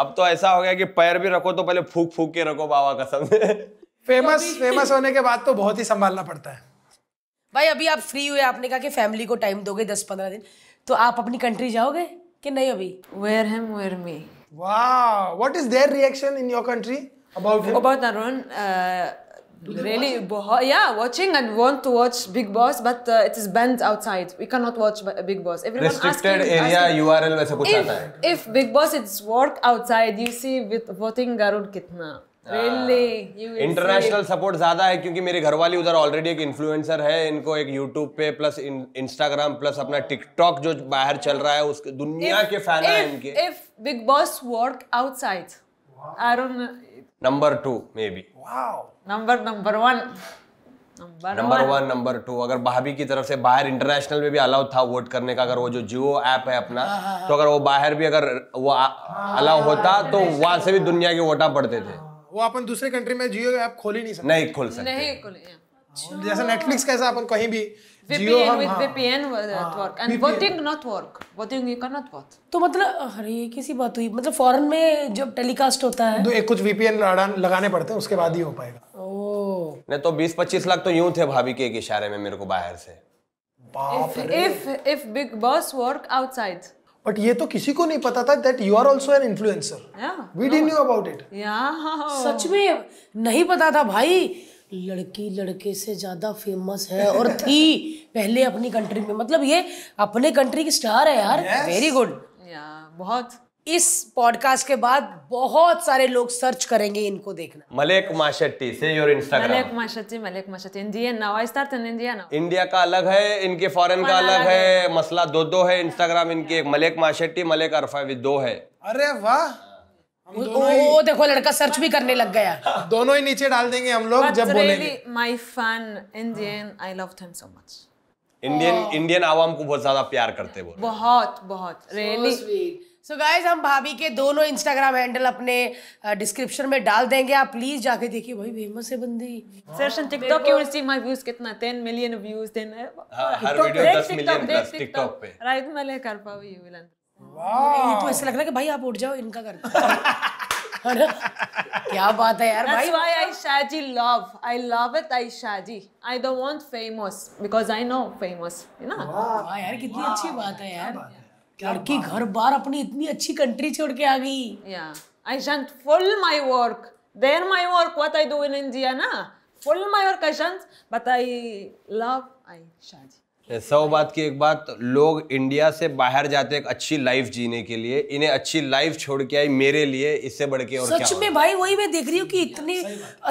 [SPEAKER 2] अब तो ऐसा हो गया कि पैर भी रखो तो पहले फूक फूक के रखो बाबा का कसम
[SPEAKER 4] फेमस तो फेमस होने के बाद तो बहुत ही संभालना पड़ता है
[SPEAKER 3] भाई अभी आप फ्री हुए आपने कहा कि फैमिली को टाइम दोगे दस पंद्रह दिन तो आप अपनी कंट्री जाओगे
[SPEAKER 1] कि नहीं अभी वेयर हिम वेयर मी
[SPEAKER 4] वाह what is their reaction in your country about
[SPEAKER 1] about Arun really watch yeah watching and want to watch big boss but uh, it is banned outside we cannot watch big boss everyone restricted asking, area asking,
[SPEAKER 2] url वैसा कुछ आता है
[SPEAKER 1] if big boss it's work outside you see with voting garud kitna international
[SPEAKER 2] support ज्यादा है क्योंकि मेरे घर वाली उधर ऑलरेडी एक इन्फ्लुएंसर है इनको एक यूट्यूब पे प्लस इंस्टाग्राम प्लस अपना टिकटॉक जो बाहर चल रहा है उसके दुनिया if, के फैन है इनके if
[SPEAKER 1] Bigg Boss work outside I don't
[SPEAKER 2] number two maybe
[SPEAKER 1] number number one number one
[SPEAKER 2] number two अगर भाभी की तरफ से बाहर इंटरनेशनल में भी अलाउ था वोट करने का अगर वो जो जियो ऐप है अपना हाँ, हाँ, हाँ। तो अगर वो बाहर भी अगर वो अलाउ होता तो वहां से भी दुनिया के वोटा पड़ते थे वो अपन दूसरे कंट्री में जियो ऐप खोल ही नहीं सकते नहीं खोल सकते
[SPEAKER 4] नहीं खोले हाँ, जैसे नेटफ्लिक्स कैसा अपन कहीं भी हाँ।
[SPEAKER 1] हाँ,
[SPEAKER 3] तो मतलब अरे किसी बात हुई मतलब फॉरेन में जब टेलीकास्ट होता है तो
[SPEAKER 4] एक कुछ वीपीएन लगाने पड़ते हैं उसके बाद ही हो पाएगा
[SPEAKER 1] ओह
[SPEAKER 2] तो 20 25 लाख तो यूं थे भाभी के एक इशारे में मेरे को बाहर से
[SPEAKER 4] if
[SPEAKER 1] if Bigg Boss work outside
[SPEAKER 4] but ये तो किसी को नहीं पता था that you are also an influencer we did know about it
[SPEAKER 3] सच में नहीं पता था भाई लड़की लड़के से ज़्यादा फेमस है और थी पहले अपनी कंट्री में मतलब ये अपने कंट्री की स्टार है यार वेरी गुड yeah,
[SPEAKER 1] बहुत इस पॉडकास्ट के बाद बहुत सारे लोग सर्च करेंगे इनको देखना
[SPEAKER 2] मलेक माशेट्टी से योर इंस्टाग्राम मलेक
[SPEAKER 1] माशेट्टी मलेक माशेट्टी Indian now I start in India now
[SPEAKER 2] India का अलग है इनके फॉरेन का अलग है मसला दो दो है इंस्टाग्राम इनके एक मलेक माशेट्टी मलेक अरफा भी दो है
[SPEAKER 1] अरे वाह ओ
[SPEAKER 3] देखो लड़का सर्च भी करने लग
[SPEAKER 4] गया
[SPEAKER 2] दोनों ही नीचे डाल देंगे हम लोग जब बोलेंगे
[SPEAKER 1] my fan Indian I love him
[SPEAKER 2] so much Indian Indian आवाम को बहुत ज्यादा प्यार करते हैं
[SPEAKER 1] बहुत बहुत रियली
[SPEAKER 3] सो गाइस हम भाभी के दोनों इंस्टाग्राम हैंडल अपने डिस्क्रिप्शन में डाल देंगे
[SPEAKER 1] आप प्लीज जाके देखिए भाई फेमस है बंदी सर्शन TikTok you will see my views कितना 10 मिलियन व्यूज देन हर
[SPEAKER 2] वीडियो 10 मिलियन प्लस टिकटॉक पे
[SPEAKER 1] राइट मले कर पाऊं यू विल नहीं तो लग रहा है भाई आप उठ जाओ इनका घर क्या बात
[SPEAKER 3] है यार भाई भाई आई
[SPEAKER 1] शाजी आई लव इट आई शाजी I don't want famous because I know famous you know वाह यार कितनी अच्छी बात है यार लड़की घर बार अपनी इतनी अच्छी कंट्री छोड़ के आ गई या आई शंट full my work there my work what I do in India ना फुल माय वर्क आई शांत बट आई लव आई
[SPEAKER 2] शाजी सौ बात की एक बात लोग इंडिया से बाहर जाते एक अच्छी लाइफ जीने के लिए इन्हें अच्छी लाइफ छोड़ के आई मेरे लिए इससे बढ़ के और सच क्या
[SPEAKER 3] में भाई वही मैं देख रही हूँ कि इतनी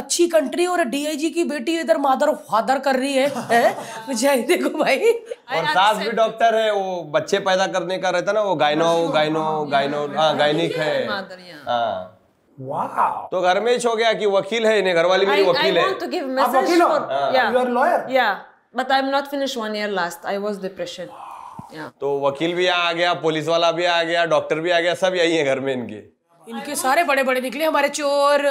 [SPEAKER 3] अच्छी कंट्री और डीआईजी की बेटी इधर मादर फादर कर रही है, है? जाए देखो भाई और सास भी
[SPEAKER 2] डॉक्टर है वो बच्चे पैदा करने का रहता ना वो गायनो गायनो गायनो गायनिक
[SPEAKER 1] है
[SPEAKER 2] Wow. हाँ। तो घर में ही हो गया कि वकील है इन्हें घर वाली मेरी वकील है
[SPEAKER 1] वकील लॉयर या हाँ। But I am not finish one year last I was depression
[SPEAKER 2] तो वकील भी आ गया पुलिस वाला भी आ गया डॉक्टर भी आ गया सब यही है घर में इनके
[SPEAKER 1] इनके सारे बड़े बड़े निकले हमारे चोर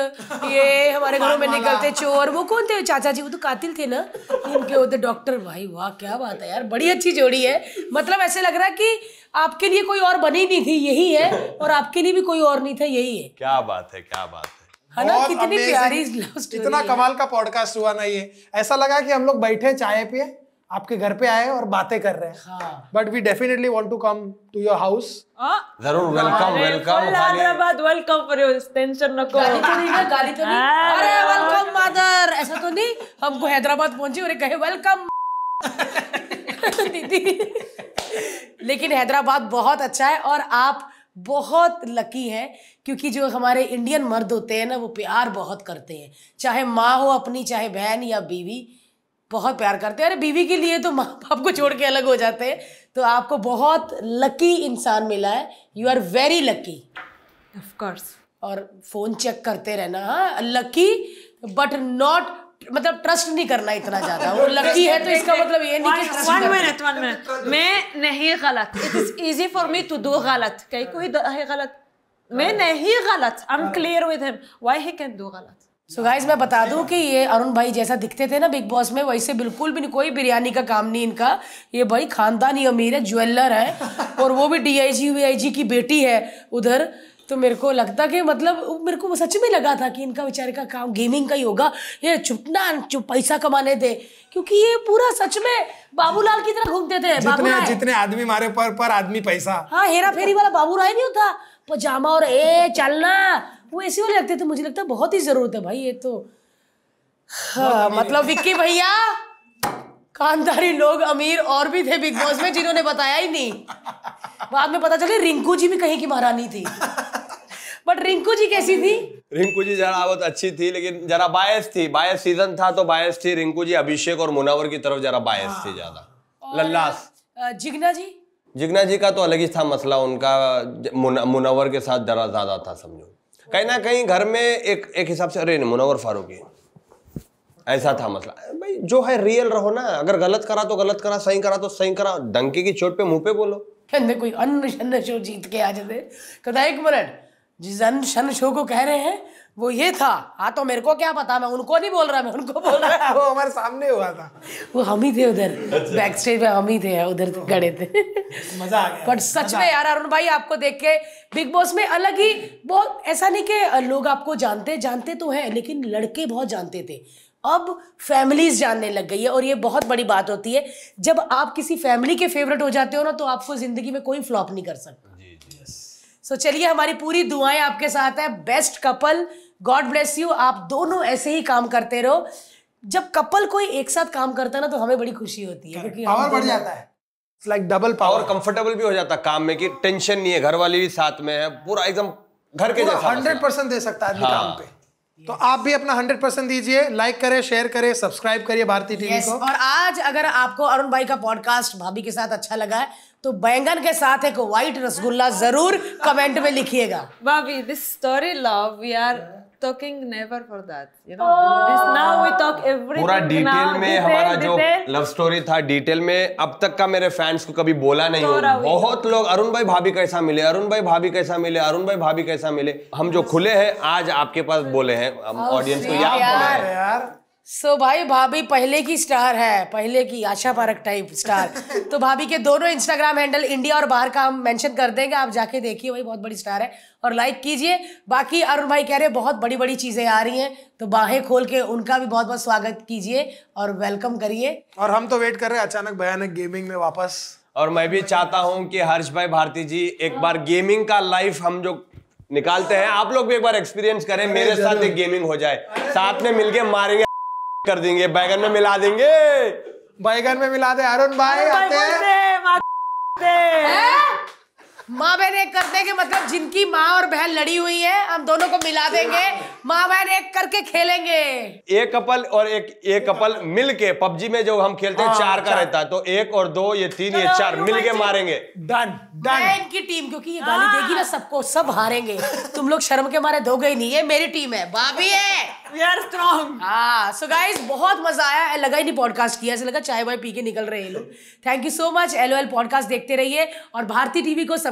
[SPEAKER 3] ये हमारे घरों में निकलते चोर वो कौन थे चाचा जी वो तो कातिल थे ना इनके होते तो डॉक्टर भाई वाह क्या बात है यार बड़ी अच्छी जोड़ी है मतलब ऐसे लग रहा है कि आपके लिए कोई और बनी
[SPEAKER 4] नहीं थी यही है और आपके लिए भी कोई और नहीं था यही है
[SPEAKER 2] क्या बात है क्या बात है है
[SPEAKER 3] ना कितनी प्यारी इतना
[SPEAKER 4] कमाल का पॉडकास्ट हुआ ना ये ऐसा लगा कि हम लोग बैठे चाय पे आपके घर पे आए और बातें कर रहे हैं but we definitely want to come to your house
[SPEAKER 2] जरूर welcome welcome Hyderabad
[SPEAKER 4] welcome for your tension नको गाली तो नहीं ना गाली तो
[SPEAKER 2] नहीं
[SPEAKER 3] अरे वेलकम मदर ऐसा तो नहीं हमको हैदराबाद पहुंचे और कहे वेलकम दीदी लेकिन हैदराबाद बहुत अच्छा है और आप बहुत लकी हैं क्योंकि जो हमारे इंडियन मर्द होते हैं ना वो प्यार बहुत करते हैं चाहे माँ हो अपनी चाहे बहन या बीवी बहुत प्यार करते हैं अरे बीवी के लिए तो माँ बाप को छोड़ के अलग हो जाते हैं तो आपको बहुत लकी इंसान मिला है you are very lucky of course और फ़ोन चेक करते रहना हाँ लकी बट नॉट मतलब ट्रस्ट नहीं करना इतना ज्यादा वो लकी है तो इसका मतलब ये नहीं कि वन मिनट
[SPEAKER 1] वन मिनट मैं नहीं गलत it is easy for me to do गलत कहीं कोई है गलत मैं हाँ। नहीं गलत I am clear with him why he can do गलत
[SPEAKER 3] सो so गाइस मैं बता दूं कि ये अरुण भाई जैसा दिखते थे ना बिग बॉस में वैसे बिल्कुल भी नहीं कोई बिरयानी का काम नहीं इनका ये भाई खानदानी अमीर है ज्वेलर है और वो भी डी आई की बेटी है उधर तो मेरे को लगता कि मतलब मेरे को सच में लगा था कि इनका बेचारे का काम गेमिंग का ही होगा ये छुपना जो पैसा कमाने थे क्योंकि ये पूरा सच में बाबूलाल की तरह घूमते थे जितने जितने
[SPEAKER 4] आदमी मारे पर पर आदमी पैसा
[SPEAKER 3] हाँ हेरा फेरी वाला बाबू राय नहीं होता पजामा और ए चलना वो ऐसे वाले लगते थे मुझे लगता बहुत ही जरूरत है भाई ये तो हाँ, मतलब विक्की भैया कानदारी लोग अमीर और भी थे बिग बॉस में जिन्होंने बताया ही नहीं बाद में पता चले रिंकू जी भी कहीं की महारानी थी बट रिंकू जी कैसी थी
[SPEAKER 2] रिंकू जी जरा बहुत अच्छी थी लेकिन जरा बायस थी बायस सीजन था तो बायस थी रिंकू जी अभिषेक और मुनावर की तरफ जरा बायस थी हाँ। ज्यादा लल्लास जिग्ना जी जिग्ना जी का तो अलग ही था मसला उनका मुनावर के साथ जरा ज्यादा था समझो कहीं ना कहीं घर में एक एक हिसाब से अरे मुनावर फारूकी ऐसा था मसला भाई जो है रियल रहो ना अगर गलत करा तो गलत करा सही करा तो सही करा डंकी की चोट पे मुंह पे बोलो
[SPEAKER 3] कहते कोई अन्न शन शो जीत के आ जाते कहता एक मिनट जिस अन्न शन शो को कह रहे हैं वो ये था हाँ तो मेरे को क्या पता मैं उनको नहीं बोल रहा मैं उनको बोल रहा वो हमारे सामने हुआ था वो हम ही थे उधर अच्छा। बैक स्टेज में हम ही थे उधर खड़े हाँ। थे मजा आ गया बट सच में यार अरुण भाई आपको देख के बिग बॉस में अलग ही बहुत ऐसा नहीं कि लोग आपको जानते जानते तो हैं लेकिन लड़के बहुत जानते थे अब फैमिलीज जानने लग गई है और ये बहुत बड़ी बात होती है जब आप किसी फैमिली के फेवरेट हो जाते हो ना तो आपको ज़िंदगी में कोई फ्लॉप नहीं कर सकता सो so, चलिए हमारी पूरी दुआएं आपके साथ है best couple God bless you आप दोनों ऐसे ही काम करते रहो जब कपल कोई एक साथ काम करता है ना तो हमें बड़ी खुशी
[SPEAKER 2] होती
[SPEAKER 4] है क्योंकि पावर बढ़ जाता है
[SPEAKER 2] लाइक डबल पावर कंफर्टेबल भी हो जाता है काम में कि टेंशन नहीं है घर वाले भी साथ में है पूरा एकदम घर के जैसा हंड्रेड परसेंट दे सकता है हाँ। काम पे
[SPEAKER 4] तो आप भी अपना हंड्रेड परसेंट दीजिए लाइक करें शेयर करें सब्सक्राइब करिए भारतीय टीवी को
[SPEAKER 3] और आज अगर आपको अरुण भाई का पॉडकास्ट भाभी के साथ अच्छा लगा है तो बैंगन के साथ एक व्हाइट रसगुल्ला जरूर कमेंट में लिखिएगा
[SPEAKER 1] भाभी this story love we are talking never for that. You know, oh. this now we talk पूरा डिटेल में हमारा जो
[SPEAKER 2] लव स्टोरी था डिटेल में अब तक का मेरे फैंस को कभी बोला नहीं हो बहुत लोग अरुण भाई भाभी कैसा मिले अरुण भाई भाभी कैसा मिले अरुण भाई भाभी कैसा मिले हम जो खुले हैं आज आपके पास बोले हैं ऑडियंस oh, को याद यार
[SPEAKER 3] सो so भाई भाभी पहले की स्टार है पहले की आशा पारक टाइप स्टार तो भाभी के दोनों इंस्टाग्राम हैंडल इंडिया और बाहर का हम मेंशन कर देंगे आप जाके देखिए भाई बहुत बड़ी स्टार है और लाइक कीजिए बाकी अरुण भाई कह रहे हैं बहुत बड़ी बड़ी चीज़ें आ रही हैं तो बाहें खोल के उनका भी बहुत बहुत स्वागत कीजिए और वेलकम करिए और हम तो वेट कर रहे
[SPEAKER 2] हैं अचानक भयानक गेमिंग में वापस और मैं भी चाहता हूँ कि हर्ष भाई भारती जी एक बार गेमिंग का लाइफ हम जो निकालते हैं आप लोग भी एक बार एक्सपीरियंस करें मेरे साथ एक गेमिंग हो जाए साथ में मिलके मारेंगे कर देंगे बैगन में मिला देंगे बैगन में मिला दे अरुण
[SPEAKER 3] भाई आते हैं माँ बहन एक हैं कि मतलब जिनकी माँ और बहन लड़ी हुई है हम दोनों को मिला देंगे माँ बहन एक करके खेलेंगे
[SPEAKER 2] एक कपल और एक एक कपल मिल के पबजी में जो हम खेलते हैं हाँ, चार का रहता है तो एक और दो ये तीन ये चार मिल के मारेंगे
[SPEAKER 3] डन डन इनकी टीम क्योंकि ये गाली देगी ना सबको सब हारेंगे तुम लोग शर्म के मारे दो ही नहीं ये मेरी टीम है भाभी है हाँ, बहुत मजा आया लगा ही नहीं पॉडकास्ट किया ऐसे लगा चाय वाय पी के निकल रहे हैं लोग थैंक यू सो मच एल पॉडकास्ट देखते रहिए और भारतीय टीवी को सब